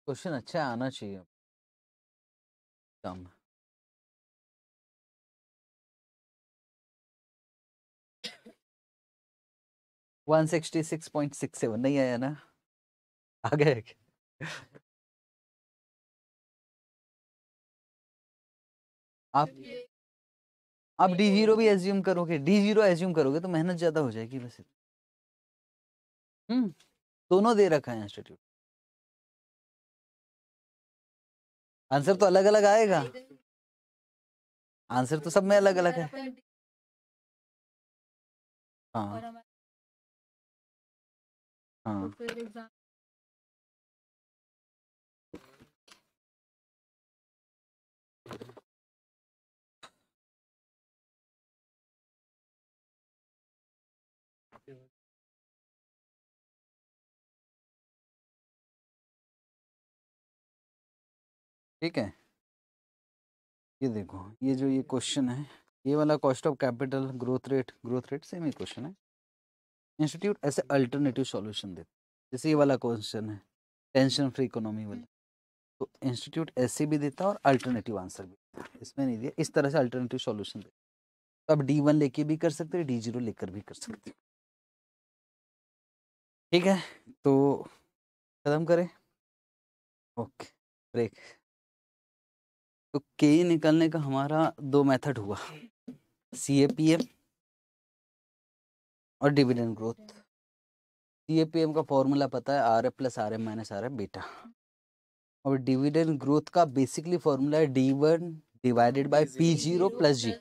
question अच्छा आना चाहिए कम one sixty six point six seven नहीं आया ना आ गया आप आप डी जीरो भी एज्यूम करोगे डी जीरो एज्यूम करोगे तो मेहनत ज्यादा हो जाएगी वैसे हम्म दोनों दे रखा है इंस्टीट्यूट आंसर तो अलग अलग आएगा आंसर तो सब में अलग अलग है हाँ हाँ ठीक है ये देखो ये जो ये क्वेश्चन है ये वाला cost of capital growth rate growth rate same ही क्वेश्चन है इंस्टीट्यूट ऐसे अल्टरनेटिव सॉल्यूशन देते जैसे ये वाला क्वेश्चन है टेंशन फ्री इकोनॉमी वाला तो इंस्टीट्यूट ऐसे भी देता और अल्टरनेटिव आंसर भी इसमें नहीं दिया इस तरह से अल्टरनेटिव सॉल्यूशन देते तो आप डी वन लेके भी कर सकते हो डी जीरो लेकर भी कर सकते हो ठीक है तो ख़त्म करें ओके ब्रेक तो के निकालने का हमारा दो मेथड हुआ सी ए पी एम और dividend growth C A P M का फॉर्मूला पता है R F plus R M minus R F beta और डिविडेंड ग्रोथ का बेसिकली फॉर्मूला है D one divided by P zero plus G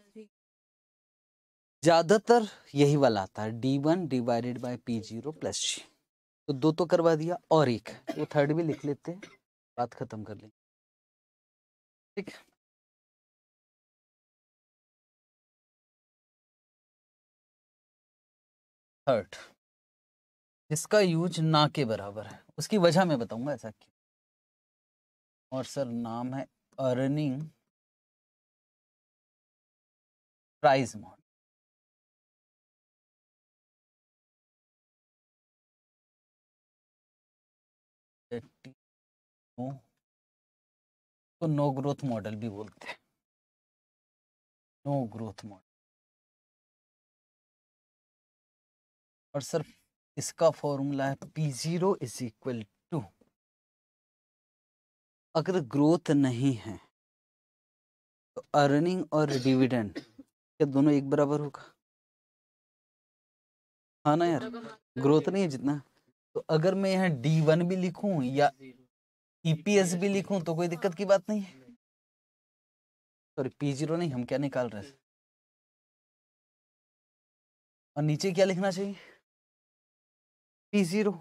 ज़्यादातर यही वाला आता है D one divided by P zero plus G तो दो तो करवा दिया और एक वो थर्ड भी लिख लेते हैं बात ख़त्म कर लेते ठीक थर्ड जिसका यूज ना के बराबर है उसकी वजह मैं बताऊंगा ऐसा क्यों और सर नाम है अर्निंग प्राइज मॉडल तो नो ग्रोथ मॉडल भी बोलते हैं नो ग्रोथ मॉडल और सर इसका फॉर्मूला है P zero is equal to अगर ग्रोथ नहीं है तो अर्निंग और डिविडेंड क्या दोनों एक बराबर होगा हाँ ना यार ग्रोथ नहीं है जितना तो अगर मैं यहाँ डी वन भी लिखूं या ईपीएस e भी लिखूं तो कोई दिक्कत हाँ। की बात नहीं है सॉरी पी जीरो नहीं हम क्या निकाल रहे और नीचे क्या लिखना चाहिए पी जीरो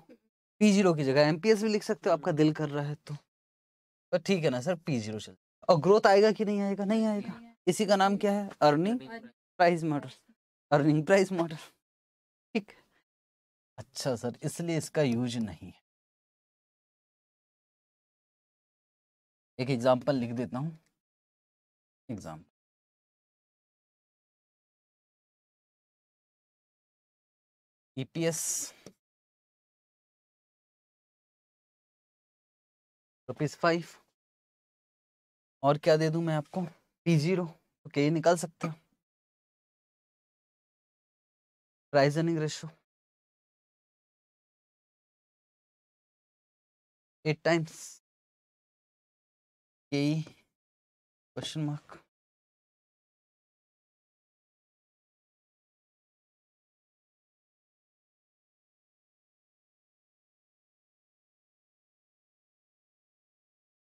पी जीरो की जगह एमपीएस भी लिख सकते हो आपका दिल कर रहा है तो पर ठीक है ना सर पी जीरो चल और ग्रोथ आएगा कि नहीं आएगा नहीं आएगा इसी का नाम क्या है earning price model earning price model ठीक अच्छा सर इसलिए इसका यूज नहीं है एक एग्जाम्पल लिख देता हूँ एग्जाम ईपीएस रुपीज फाइव और क्या दे दू मैं आपको पी जीरो तो के निकाल सकते हो price earning ratio eight times question mark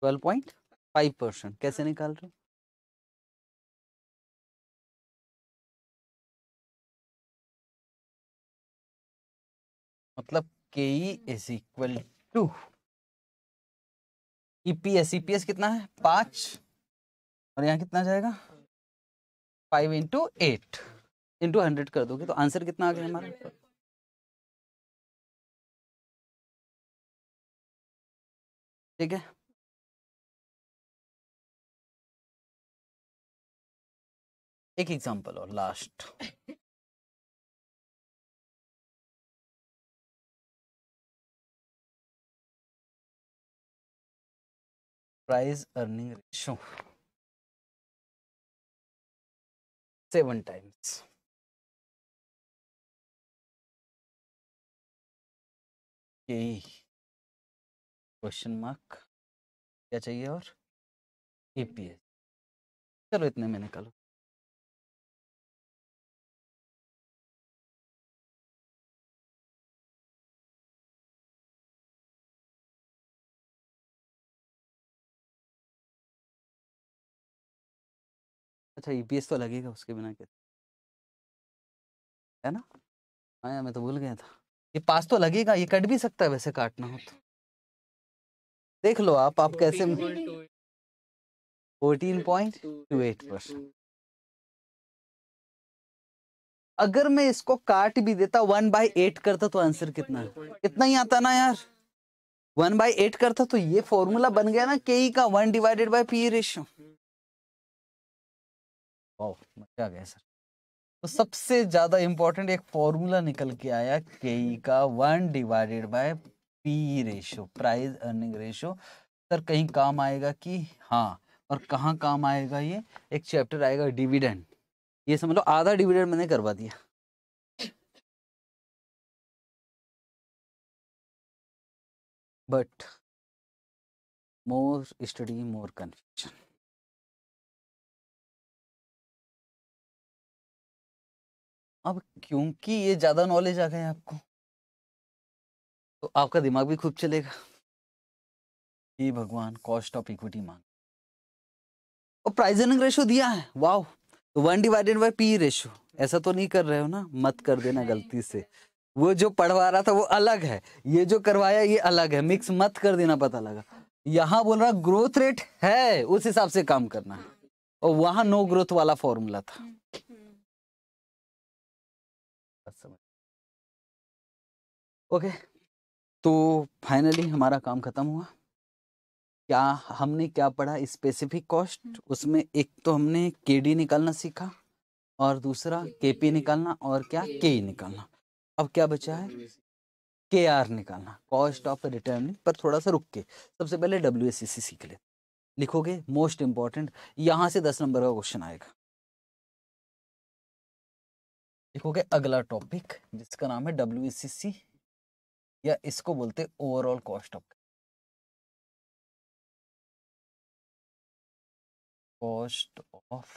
twelve point five percent कैसे निकाल रहे मतलब K E is equal to EPS e EPS e कितना है पांच और यहाँ कितना जाएगा five into eight into hundred कर दोगे तो आंसर कितना आ गया हमारा ठीक है एक एग्जांपल और last price earning ratio seven times question mark क्या चाहिए और ईपीएस चलो इतने में निकालो अच्छा यूपीएस तो लगेगा उसके बिना के है ना हाँ मैं तो भूल गया था ये पास तो लगेगा ये कट भी सकता है वैसे काटना हो तो देख लो आप आप कैसे fourteen point two eight percent अगर मैं इसको काट भी देता वन बाई एट करता तो आंसर कितना है कितना ही आता ना यार वन बाई एट करता तो ये फॉर्मूला बन गया ना के e का one divided by P ratio वाह मजा गया सर तो सबसे ज़्यादा इम्पोर्टेंट एक फॉर्मूला निकल के आया के का one divided by P ratio price earning ratio sir कहीं काम आएगा कि हाँ और कहाँ काम आएगा ये एक चैप्टर आएगा डिविडेंड ये समझ लो आधा डिविडेंड मैंने करवा दिया but more study more confusion अब क्योंकि ये ज़्यादा नॉलेज आ गए आपको तो आपका दिमाग भी खूब चलेगा ये भगवान कॉस्ट ऑफ इक्विटी मांग और प्राइस अर्निंग रेशो दिया है वाओ तो one divided by P ratio ऐसा तो नहीं कर रहे हो ना मत कर देना गलती से वो जो पढ़वा रहा था वो अलग है ये जो करवाया ये अलग है मिक्स मत कर देना पता लगा यहाँ बोल रहा ग्रोथ रेट है उस हिसाब से काम करना और वहां नो ग्रोथ वाला फॉर्मूला था ओके तो फाइनली हमारा काम ख़त्म हुआ क्या हमने क्या पढ़ा स्पेसिफिक कॉस्ट हम्म। उसमें एक तो हमने के डी निकालना सीखा और दूसरा के पी निकालना और क्या के निकालना अब क्या बचा है के आर निकालना कॉस्ट ऑफ रिटर्निंग पर थोड़ा सा रुक के सबसे पहले डब्ल्यू एस सी सी सीख ले लिखोगे मोस्ट इम्पॉर्टेंट यहाँ से दस नंबर का क्वेश्चन आएगा लिखोगे अगला टॉपिक जिसका नाम है डब्ल्यू एस सी सी या इसको बोलते overall cost of cost of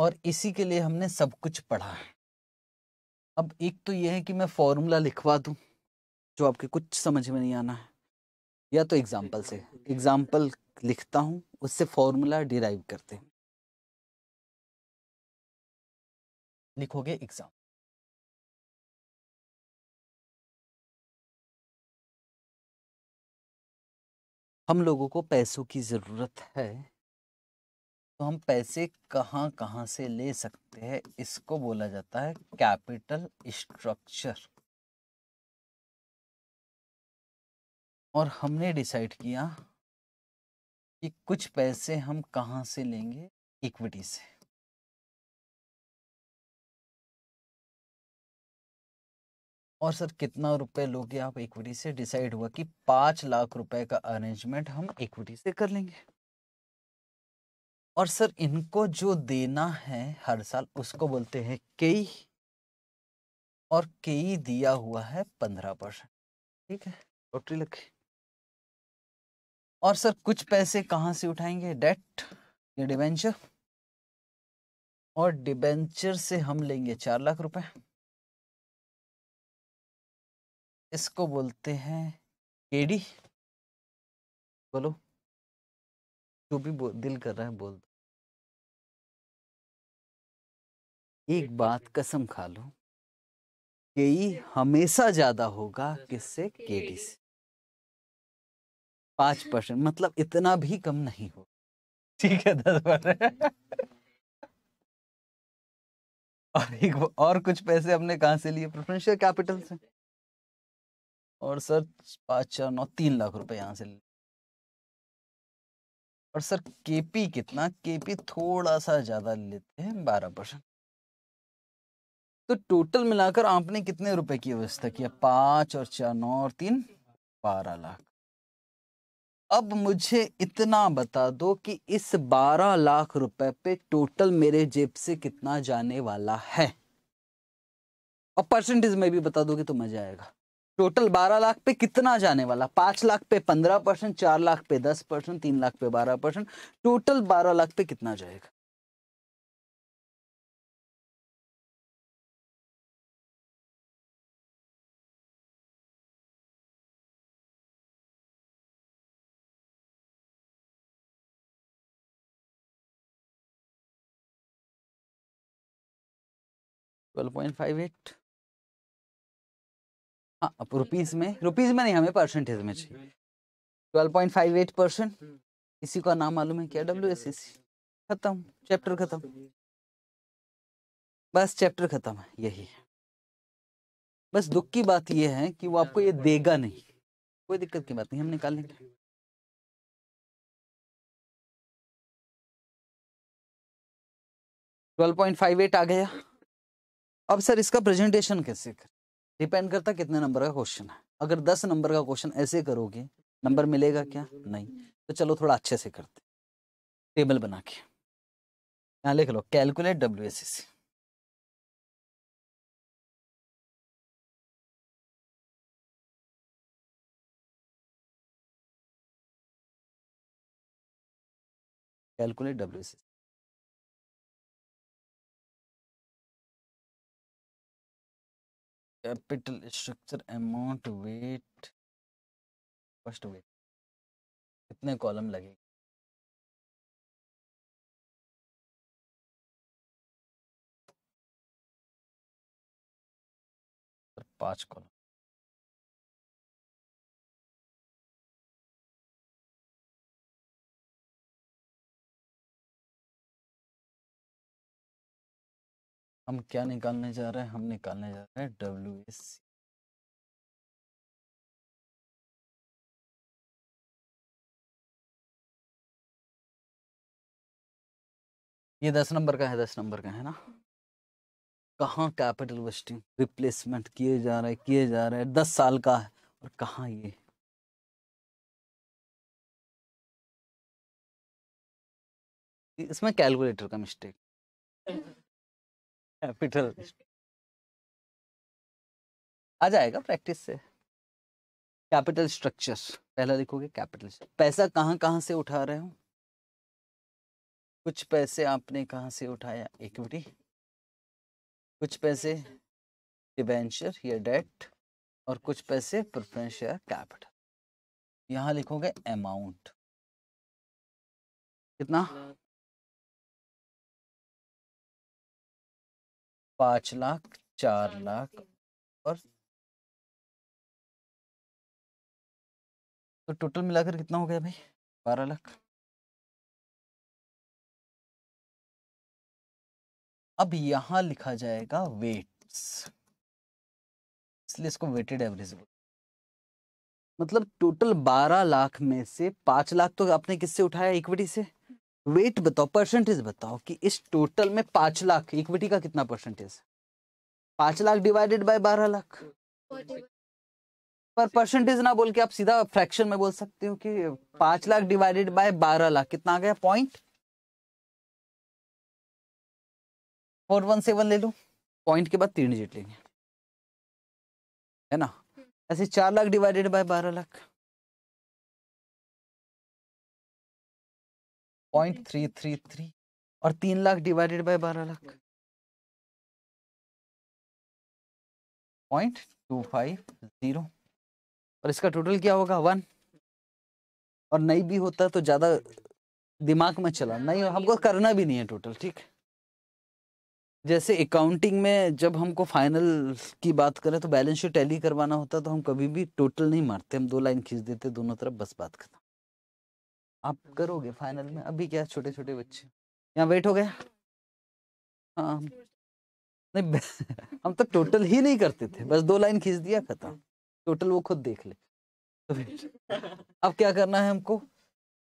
और इसी के लिए हमने सब कुछ पढ़ा है अब एक तो यह है कि मैं फॉर्मूला लिखवा दूं जो आपके कुछ समझ में नहीं आना है या तो एग्जाम्पल से एग्जाम्पल लिखता हूं उससे फॉर्मूला डिराइव करते हैं लिखोगे एग्जाम हम लोगों को पैसों की ज़रूरत है तो हम पैसे कहाँ कहाँ से ले सकते हैं इसको बोला जाता है कैपिटल स्ट्रक्चर और हमने डिसाइड किया कि कुछ पैसे हम कहाँ से लेंगे इक्विटी से और सर कितना रुपए लोगे आप इक्विटी से डिसाइड हुआ कि पांच लाख रुपए का अरेंजमेंट हम इक्विटी से कर लेंगे और सर इनको जो देना है हर साल उसको बोलते हैं कई और कई दिया हुआ है पंद्रह परसेंट ठीक है लॉटरी लगे और सर कुछ पैसे कहाँ से उठाएंगे डेट या डिबेंचर और डिबेंचर से हम लेंगे चार लाख रुपए इसको बोलते हैं केडी बोलो जो भी दिल कर रहा है बोल दो एक बात कसम खा लो के हमेशा ज्यादा होगा किससे केडी से पांच परसेंट मतलब इतना भी कम नहीं हो ठीक है दस और एक और कुछ पैसे हमने कहा से लिए प्रोफेंशियल कैपिटल से और सर पाँच चार नौ तीन लाख रुपए यहाँ से और सर केपी कितना केपी थोड़ा सा ज़्यादा लेते हैं बारह परसेंट तो टोटल मिलाकर आपने कितने रुपए की व्यवस्था किया पाँच और चार नौ और तीन बारह लाख अब मुझे इतना बता दो कि इस बारह लाख रुपए पे टोटल मेरे जेब से कितना जाने वाला है और परसेंटेज में भी बता दो कि तो मजा आएगा टोटल 12 लाख पे कितना जाने वाला पांच लाख पे 15 परसेंट चार लाख पे 10 परसेंट तीन लाख पे 12 परसेंट टोटल 12 लाख पे कितना जाएगा ट्वेल्व पॉइंट फाइव एट हाँ, अब रुपीज में रुपीज में नहीं हमें परसेंटेज में चाहिए twelve point five eight percent इसी का नाम मालूम है क्या डब्ल्यू एस एस सी खत्म चैप्टर खत्म बस चैप्टर खत्म है यही है बस दुख की बात यह है कि वो आपको ये देगा नहीं कोई दिक्कत की बात नहीं हम निकाल लेंगे ट्वेल्व पॉइंट फाइव एट आ गया अब सर इसका प्रेजेंटेशन कैसे करें डिपेंड करता कितने नंबर का क्वेश्चन है अगर दस नंबर का क्वेश्चन ऐसे करोगे नंबर मिलेगा क्या नहीं तो चलो थोड़ा अच्छे से करते टेबल बना के यहाँ लिख लो calculate W S C calculate W S capital structure amount weight first weight कितने कॉलम लगे पांच कॉलम हम क्या निकालने जा रहे हैं हम निकालने जा रहे हैं डब्ल्यू एस सी ये दस नंबर का है दस नंबर का है ना कहाँ कैपिटल वेस्टिंग रिप्लेसमेंट किए जा रहे किए जा रहे दस साल का है और कहाँ ये इसमें कैलकुलेटर का मिस्टेक कैपिटल आ जाएगा प्रैक्टिस से कैपिटल स्ट्रक्चर्स पहला लिखोगे कैपिटल पैसा कहाँ कहाँ से उठा रहे हो कुछ पैसे आपने कहाँ से उठाया इक्विटी कुछ पैसे डिबेंचर या डेट और कुछ पैसे प्रेफरेंस या कैपिटल यहाँ लिखोगे अमाउंट कितना पांच लाख चार लाख और तो टोटल मिलाकर कितना हो गया भाई बारह लाख अब यहां लिखा जाएगा वेट्स इसलिए इसको वेटेड एवरेज मतलब टोटल बारह लाख में से पांच लाख तो आपने किससे उठाया इक्विटी से वेट बताओ परसेंटेज बताओ कि इस टोटल में पांच लाख इक्विटी का कितना परसेंटेज पांच लाख डिवाइडेड बाय बारह लाख पर परसेंटेज ना बोल के आप सीधा फ्रैक्शन में बोल सकते हो कि पांच लाख डिवाइडेड बाय बारह लाख कितना आ गया पॉइंट फोर वन सेवन ले लो पॉइंट के बाद तीन डिजिट लेंगे है ना ऐसे चार लाख डिवाइडेड बाय बारह lakh point three three three और तीन लाख डिवाइडेड बाय बारह lakh point two five zero और इसका टोटल क्या होगा वन और नहीं भी होता तो ज्यादा दिमाग में चला हाँ, नहीं हमको करना भी नहीं है टोटल ठीक जैसे अकाउंटिंग में जब हमको फाइनल की बात करें तो बैलेंस शीट टैली करवाना होता तो हम कभी भी टोटल नहीं मारते हम दो लाइन खींच देते दोनों तरफ बस बात करते आप हम्म, करोगे फाइनल में अभी क्या छोटे छोटे बच्चे यहाँ वेट हो गया हाँ नहीं हम तो टोटल ही नहीं करते थे बस दो लाइन खींच दिया खत्म हम्म। टोटल वो खुद देख ले तो अब क्या करना है हमको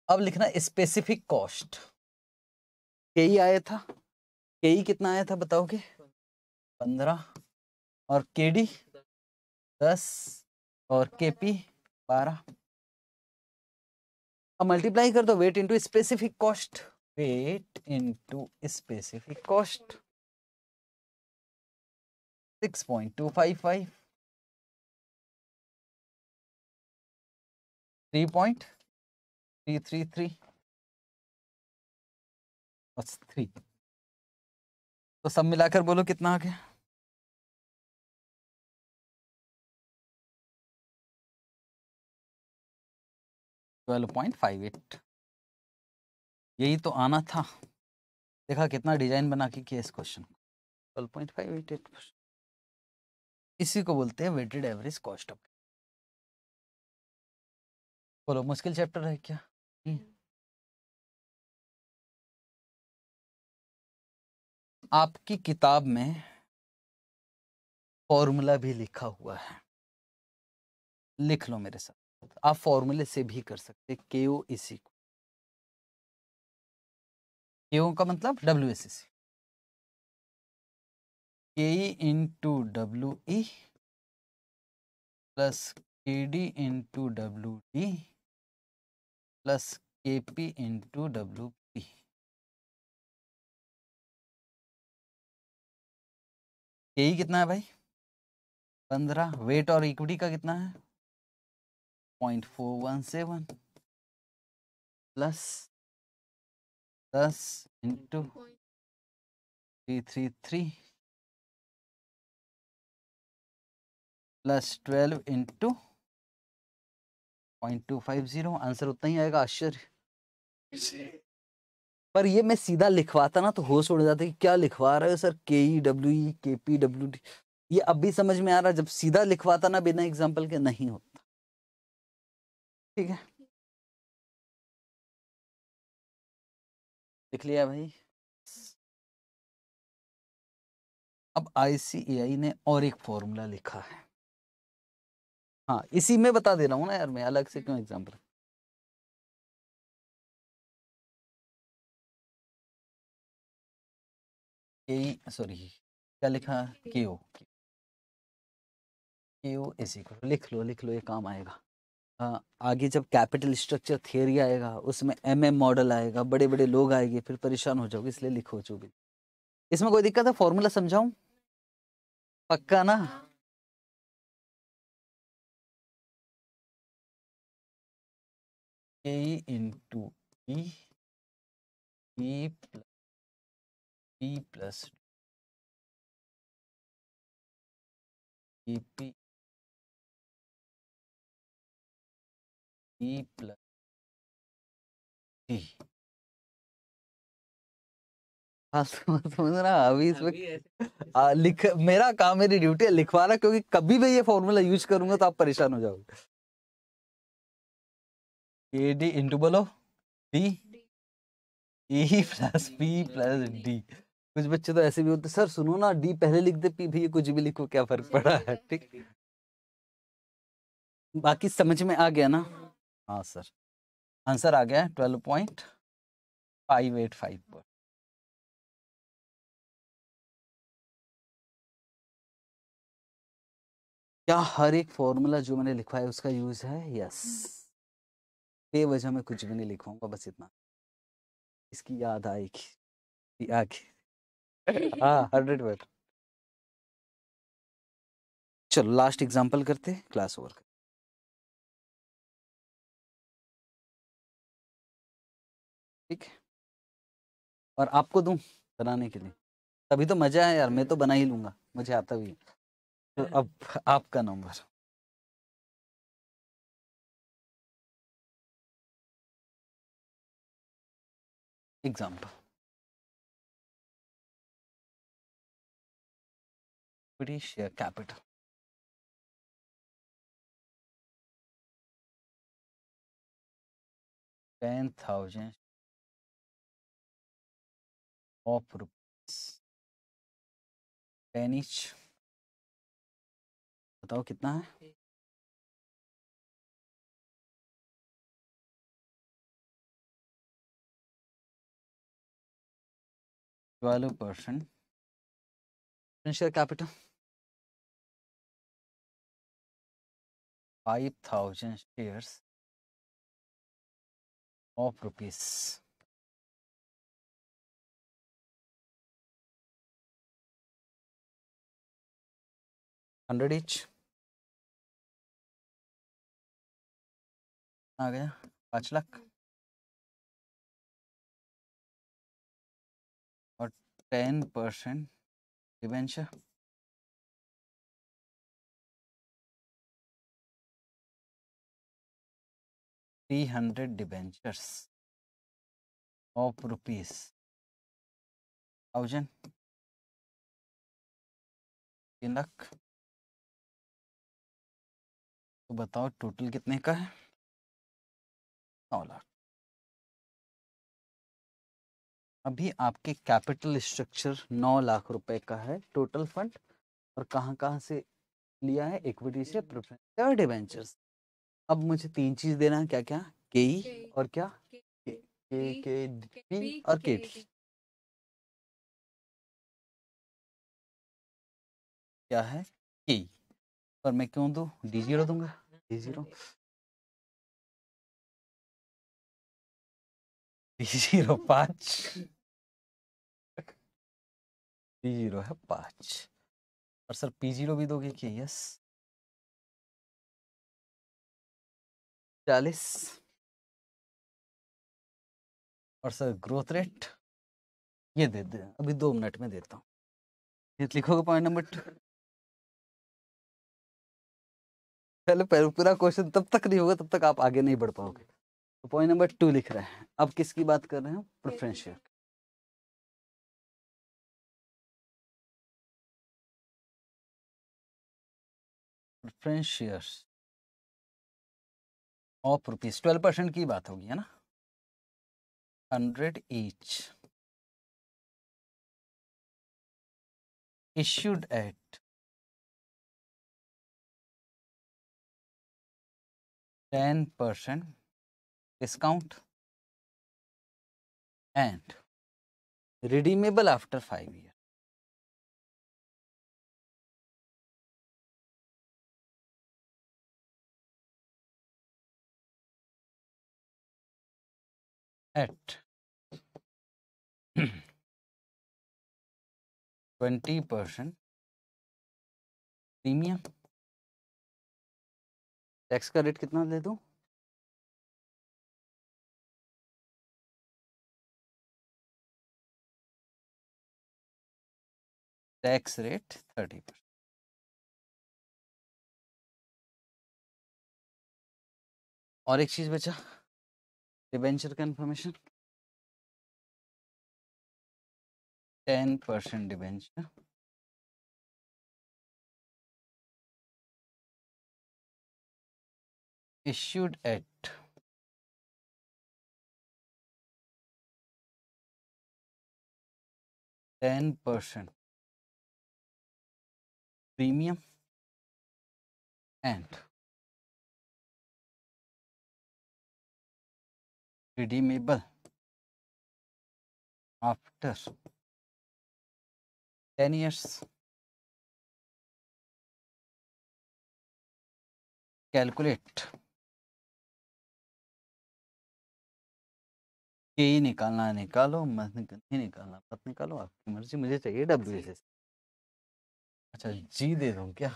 अब लिखना स्पेसिफिक कॉस्ट के ही आया था के ही कितना आया था बताओगे पंद्रह और के डी दस और के पी बारह अब मल्टीप्लाई कर दो weight into specific cost weight into specific cost 6.255 3.333 बस थ्री तो सब मिलाकर बोलो कितना आ गया ट्वेल्व पॉइंट फाइव एट यही तो आना था देखा कितना डिजाइन बना के किया इस question twelve point five eight eight इसी को बोलते हैं वेटेड एवरेज कॉस्ट ऑफ बोलो मुश्किल चैप्टर है क्या हम्म। हम्म। आपकी किताब में फॉर्मूला भी लिखा हुआ है लिख लो मेरे साथ आप फॉर्मूले से भी कर सकते के ओ ई सी को के ओ का मतलब W S C K E into W E plus K D into W D plus K P into W P K कितना है भाई पंद्रह वेट और इक्विटी का कितना है point four one seven plus दस into three three three plus twelve into point two five zero answer उतना ही आएगा आश्चर्य पर ये मैं सीधा लिखवाता ना तो होश उड़ जाते कि क्या लिखवा रहे हो सर के ई डब्ल्यू ई के पी डब्ल्यू डी ये अभी समझ में आ रहा जब सीधा लिखवाता ना बिना एग्जाम्पल के नहीं होता ठीक है लिख लिया भाई अब आईसीएआई ने और एक फॉर्मूला लिखा है हाँ इसी में बता दे रहा हूं ना यार मैं अलग से क्यों एग्जाम्पल ए सॉरी क्या लिखा के ओ के ओ इसी को लिख लो लिख लो ये काम आएगा आगे जब कैपिटल स्ट्रक्चर थियरी आएगा उसमें एम एम मॉडल आएगा बड़े बड़े लोग आएंगे फिर परेशान हो जाओगे इसलिए लिखो जो भी इसमें कोई दिक्कत है फॉर्मूला समझाऊं पक्का ना A into B plus P plus P E plus T हाँ समझ रहा अभी इसमें लिख मेरा काम मेरी ड्यूटी है रहा क्योंकि कभी भी ये फॉर्मूला यूज करूंगा तो आप परेशान हो जाओगे ए डी इंटू बोलो D A plus P plus D कुछ बच्चे तो ऐसे भी होते सर सुनो ना डी पहले लिख दे पी भैया कुछ भी लिखो क्या फर्क पड़ा है ठीक बाकी समझ में आ गया ना हाँ सर आंसर आ गया है twelve point five eight five पर क्या हर एक फॉर्मूला जो मैंने लिखा है उसका यूज है यस बेवजह में कुछ भी नहीं लिखवाऊंगा बस इतना इसकी याद आएगी आगे हाँ हंड्रेड वर्ड चलो लास्ट एग्जांपल करते क्लास ओवर कर ठीक है और आपको दूँ बनाने के लिए तभी तो मज़ा है यार मैं तो बना ही लूंगा मुझे आता भी है तो हाँ। अब आपका नंबर example British capital ten thousand of rupees बताओ कितना है twelve percent share capital five thousand shares of rupees hundred each आ गया पाँच लाख और ten percent debenture three hundred debentures of rupees thousand तीन लाख तो बताओ टोटल कितने का है नौ लाख अभी आपके कैपिटल स्ट्रक्चर नौ लाख रुपए का है टोटल फंड और कहां कहां से लिया है इक्विटी से हम्म। प्रेफरेंस और डिवेंचर्स अब मुझे तीन चीज देना है क्या क्या के और क्या के के पी और के टी क्या है के पर मैं क्यों दू डी जीरो दूंगा डी जीरो डी जीरो पाँच पी जीरो है पांच और सर पी जीरो भी दोगे कि यस चालीस और सर ग्रोथ रेट ये दे दे अभी दो मिनट में देता हूँ तो लिखोगे पॉइंट नंबर टू पहले पूरा क्वेश्चन तब तक नहीं होगा तब तक आप आगे नहीं बढ़ पाओगे तो पॉइंट नंबर टू लिख रहे हैं अब किसकी बात कर रहे हैं preferential of rupees twelve percent की बात होगी है ना hundred each issued at 10 percent discount and redeemable after 5 years. at 20 percent premium tax का रेट कितना दे दूँ टैक्स रेट थर्टी परसेंट और एक चीज बचा डिबेंचर का information ten percent debenture issued at ten percent premium and redeemable after 10 years calculate ही निकालना है निकालो मत नहीं निकालना मत निकालो आपकी मर्जी मुझे चाहिए डब्ल्यू एस एस अच्छा जी दे दूँ क्या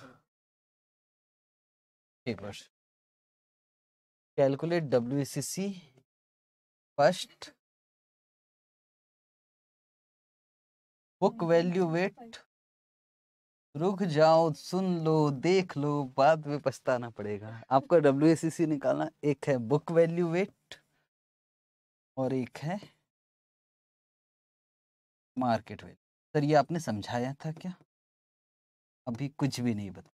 calculate W S C first book hmm, hmm. Value weight रुक जाओ सुन लो देख लो बाद में पछताना पड़ेगा आपका डब्ल्यू एस सी निकालना एक है बुक वैल्यू वेट और एक है मार्केट वैल्यू सर ये आपने समझाया था क्या अभी कुछ भी नहीं बता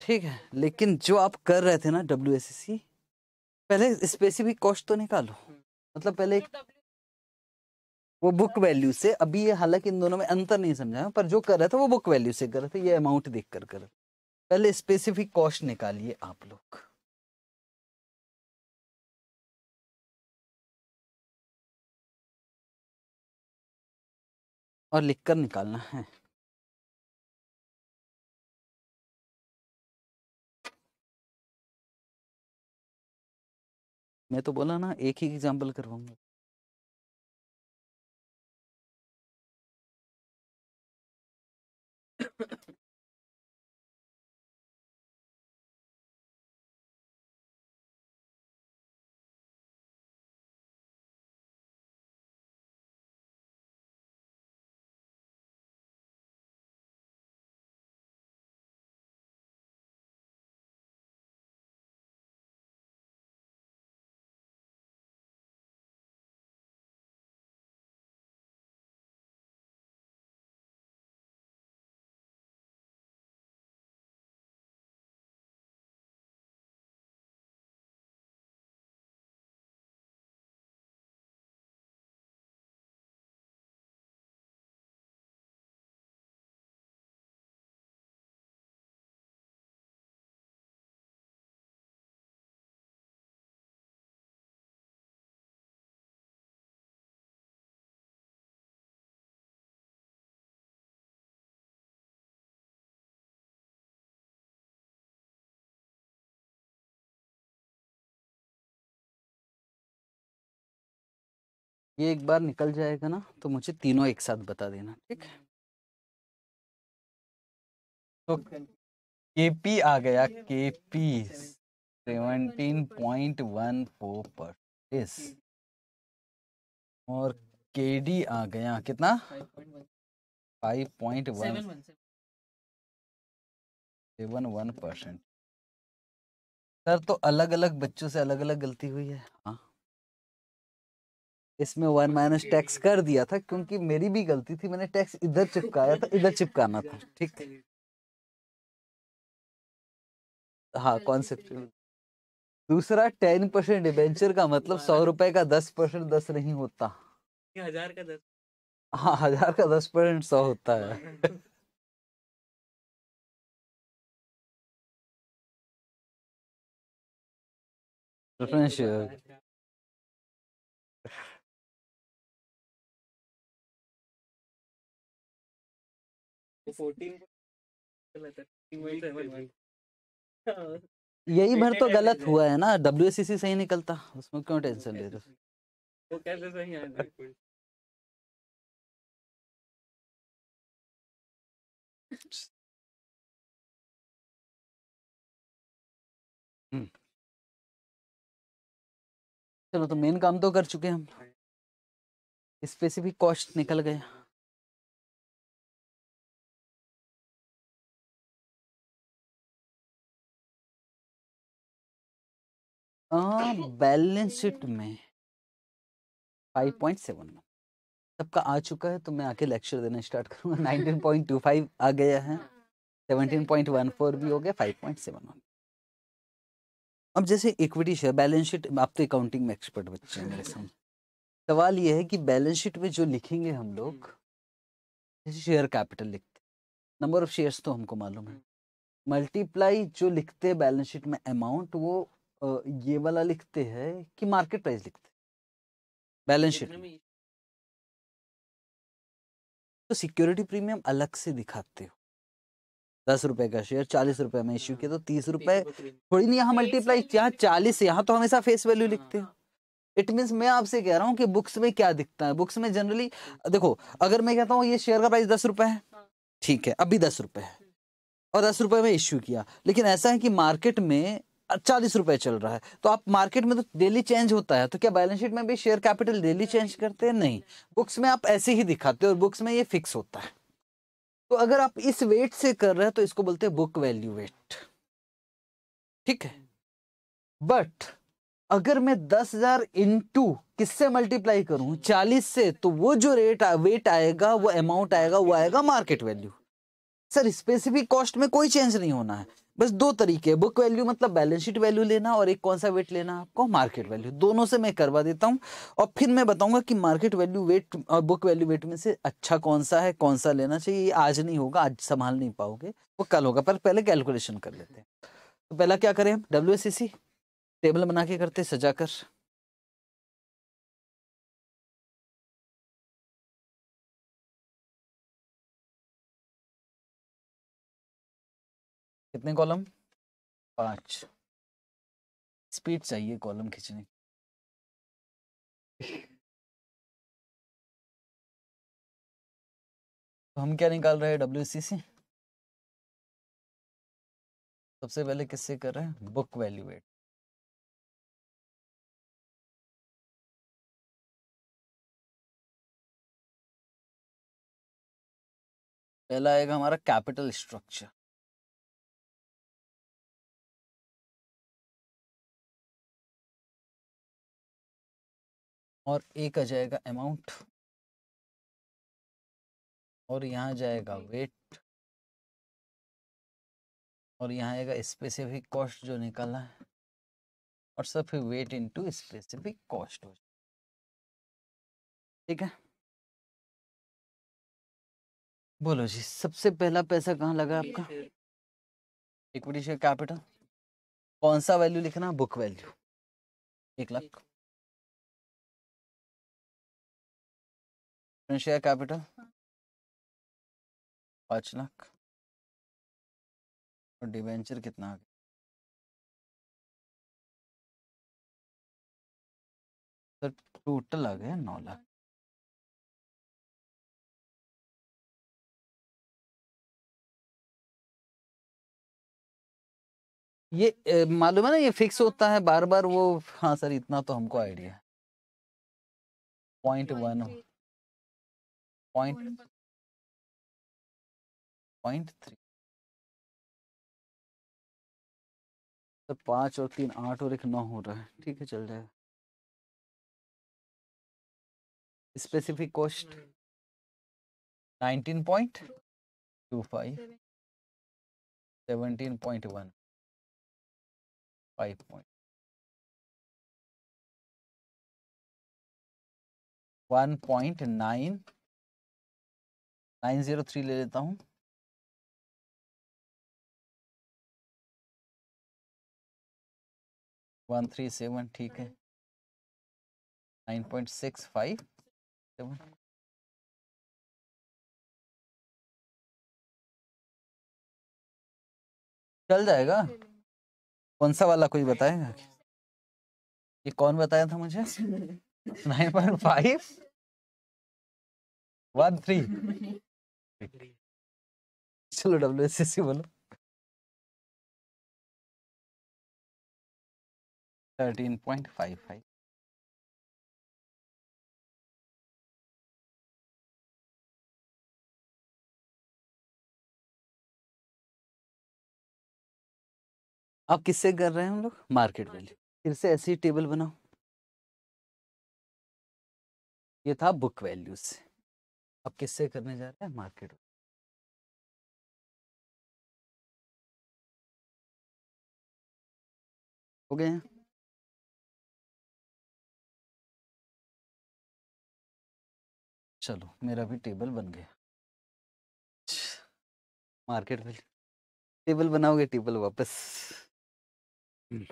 ठीक है लेकिन जो आप कर रहे थे ना डब्ल्यू पहले स्पेसिफिक कॉस्ट तो निकालो मतलब पहले एक वो बुक वैल्यू से अभी ये हालांकि इन दोनों में अंतर नहीं समझाया पर जो कर रहा था वो बुक वैल्यू से कर रहे थे ये अमाउंट देख कर कर पहले स्पेसिफिक कॉस्ट निकालिए आप लोग और लिखकर निकालना है मैं तो बोला ना एक ही एग्जाम्पल करवाऊंगा ये एक बार निकल जाएगा ना तो मुझे तीनों एक साथ बता देना ठीक है तो केपी आ गया K P seventeen point one four percent और केडी आ गया कितना five point one seven one percent sir तो अलग अलग बच्चों से अलग अलग गलती हुई है हाँ इसमें वन माइनस टैक्स कर दिया था क्योंकि मेरी भी गलती थी मैंने टैक्स इधर चिपकाया था इधर चिपकाना था ठीक हाँ कॉन्सेप्ट दूसरा टेन परसेंट डिबेंचर का मतलब सौ रुपए का दस परसेंट दस नहीं होता हजार का दस हाँ हजार का दस परसेंट सौ होता है तो हाँ। यही भर तो गलत हुआ है ना डब्ल्यू सही निकलता उसमें क्यों टेंशन ले रहे वो कैसे सही है हम्म। चलो तो मेन काम तो कर चुके हम हाँ। स्पेसिफिक कॉस्ट निकल गया हाँ, बैलेंस शीट में फाइव हाँ। पॉइंट सेवन सबका आ चुका है तो मैं आके लेक्चर देना स्टार्ट करूँगा नाइनटीन पॉइंट टू फाइव आ गया है हाँ, सेवनटीन पॉइंट वन फोर भी हो गया फाइव पॉइंट सेवन वन अब जैसे इक्विटी शेयर बैलेंस शीट आप तो अकाउंटिंग में एक्सपर्ट बच्चे हैं मेरे सामने सवाल ये है कि बैलेंस शीट में जो लिखेंगे हम लोग हम्म। जैसे शेयर कैपिटल लिखते नंबर ऑफ शेयर्स तो हमको मालूम है हम्म। मल्टीप्लाई जो लिखते हैं बैलेंस शीट में अमाउंट वो ये वाला लिखते हैं कि मार्केट प्राइस लिखते बैलेंस शीट तो सिक्योरिटी प्रीमियम अलग से दिखाते हो दस रुपए का शेयर चालीस रुपए में इश्यू किया तो तीस हाँ, रुपए थोड़ी नहीं यहाँ मल्टीप्लाई यहाँ चालीस यहाँ तो हमेशा फेस वैल्यू हाँ, लिखते हैं हाँ। इट मीन मैं आपसे कह रहा हूँ कि बुक्स में क्या दिखता है बुक्स में जनरली देखो अगर मैं कहता हूँ ये शेयर का प्राइस दस रुपए है ठीक है अभी दस रुपए है हम्म। और दस रुपए में इश्यू किया लेकिन ऐसा है कि मार्केट में चालीस रुपए चल रहा है तो आप मार्केट में तो डेली चेंज होता है तो क्या बैलेंस शीट में भी शेयर कैपिटल डेली चेंज करते हैं नहीं बुक्स में आप ऐसे ही दिखाते हो और बुक्स में ये फिक्स होता है तो अगर आप इस वेट से कर रहे हैं तो इसको बोलते हैं बुक वैल्यू वेट ठीक है बट अगर मैं दस हजार इंटू किससे मल्टीप्लाई करूं चालीस से तो वो जो रेट आ, वेट आएगा वो अमाउंट आएगा वो आएगा market value sir specific cost में कोई चेंज नहीं होना है बस दो तरीके बुक वैल्यू मतलब बैलेंस शीट वैल्यू लेना और एक कौन सा वेट लेना आपको मार्केट वैल्यू दोनों से मैं करवा देता हूँ और फिर मैं बताऊंगा कि मार्केट वैल्यू वेट और बुक वैल्यू वेट में से अच्छा कौन सा है कौन सा लेना चाहिए ये आज नहीं होगा आज संभाल नहीं पाओगे वो कल होगा पर पहले कैलकुलेशन कर लेते हैं तो पहला क्या करें हम डब्ल्यू टेबल बना के करते सजा कर कितने कॉलम पांच स्पीड चाहिए कॉलम खींचने तो हम क्या निकाल रहे हैं डब्ल्यू सी सी सबसे पहले किससे कर रहे हैं बुक वैल्यूएट पहला आएगा हमारा कैपिटल स्ट्रक्चर और एक आ जाएगा अमाउंट और यहाँ जाएगा वेट और यहाँ आएगा स्पेसिफिक कॉस्ट जो निकाला है और सब फिर वेट इनटू स्पेसिफिक कॉस्ट हो जाए ठीक है बोलो जी सबसे पहला पैसा कहाँ लगा आपका इक्विटी शेयर कैपिटल कौन सा वैल्यू लिखना बुक वैल्यू एक लाख शेयर कैपिटल पाँच लाख और डिवेंचर कितना आ गया सर टोटल आ गया नौ लाख ये मालूम है ना ये फिक्स होता है बार बार वो हाँ सर इतना तो हमको idea point one point point three तो पाँच और तीन आठ और एक नौ हो रहा है ठीक है चल जाएगा specific cost nineteen point two five seventeen point one five point one point nine nine zero three ले लेता हूँ वन थ्री सेवन ठीक है nine point six five seven चल जाएगा कौन सा वाला कोई बताएगा ये कौन बताया था मुझे nine point five one three चलो डब्ल्यू एस एस सी बोलो थर्टीन पॉइंट फाइव फाइव आप किससे कर रहे हैं हम लोग मार्केट वैल्यू फिर से ऐसी टेबल बनाओ ये था बुक वैल्यू से अब किससे करने जा रहे हैं मार्केट हो गए हैं हम्म। चलो मेरा भी टेबल बन गया मार्केट में टेबल बनाओगे टेबल वापस हम्म।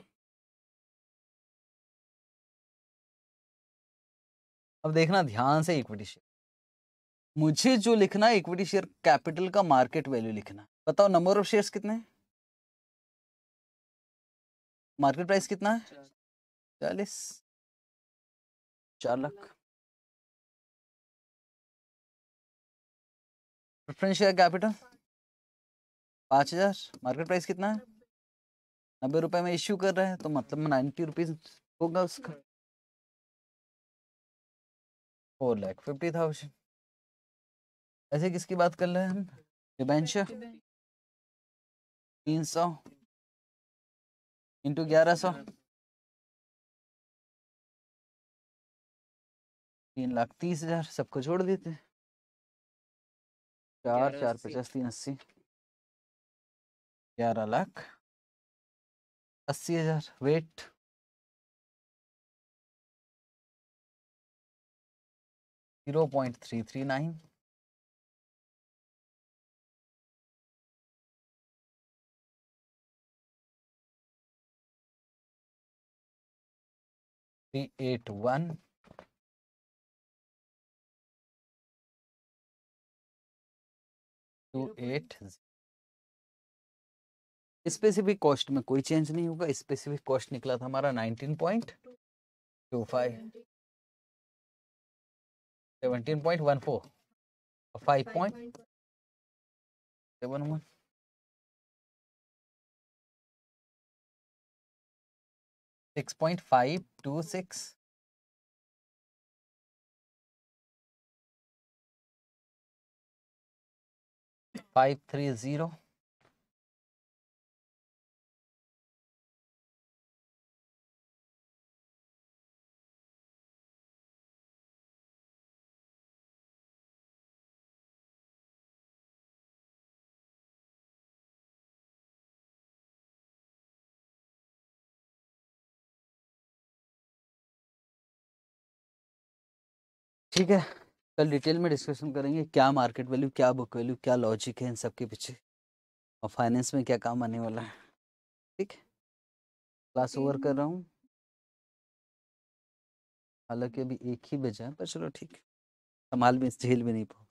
अब देखना ध्यान से इक्विटी शेयर मुझे जो लिखना है इक्विटी शेयर कैपिटल का मार्केट वैल्यू लिखना बताओ नंबर ऑफ शेयर्स कितने मार्केट प्राइस कितना है चालीस चार लाख प्रेफरेंस शेयर कैपिटल पाँच हजार मार्केट प्राइस कितना है नब्बे रुपए में इश्यू कर रहे हैं तो मतलब नाइन्टी रुपीज होगा उसका हम्म। फोर लैख फिफ्टी थाउजेंड ऐसे किसकी बात कर रहे हैं हम डिबेंचर तीन सौ इंटू ग्यारह सौ तीन लाख तीस हजार सबको छोड़ देते चार चार पचास तीन अस्सी ग्यारह लाख अस्सी हजार weight zero point three three nine three eight one two eight specific cost में कोई चेंज नहीं होगा स्पेसिफिक कॉस्ट निकला था हमारा nineteen point two five seventeen point one four five point seven one 6.526 530 ठीक है कल डिटेल में डिस्कशन करेंगे क्या मार्केट वैल्यू क्या बुक वैल्यू क्या लॉजिक है इन सब के पीछे और फाइनेंस में क्या काम आने वाला है ठीक है क्लास ओवर कर रहा हूँ हालांकि अभी एक ही बजा है पर चलो ठीक संभाल में झेल भी नहीं पाऊँ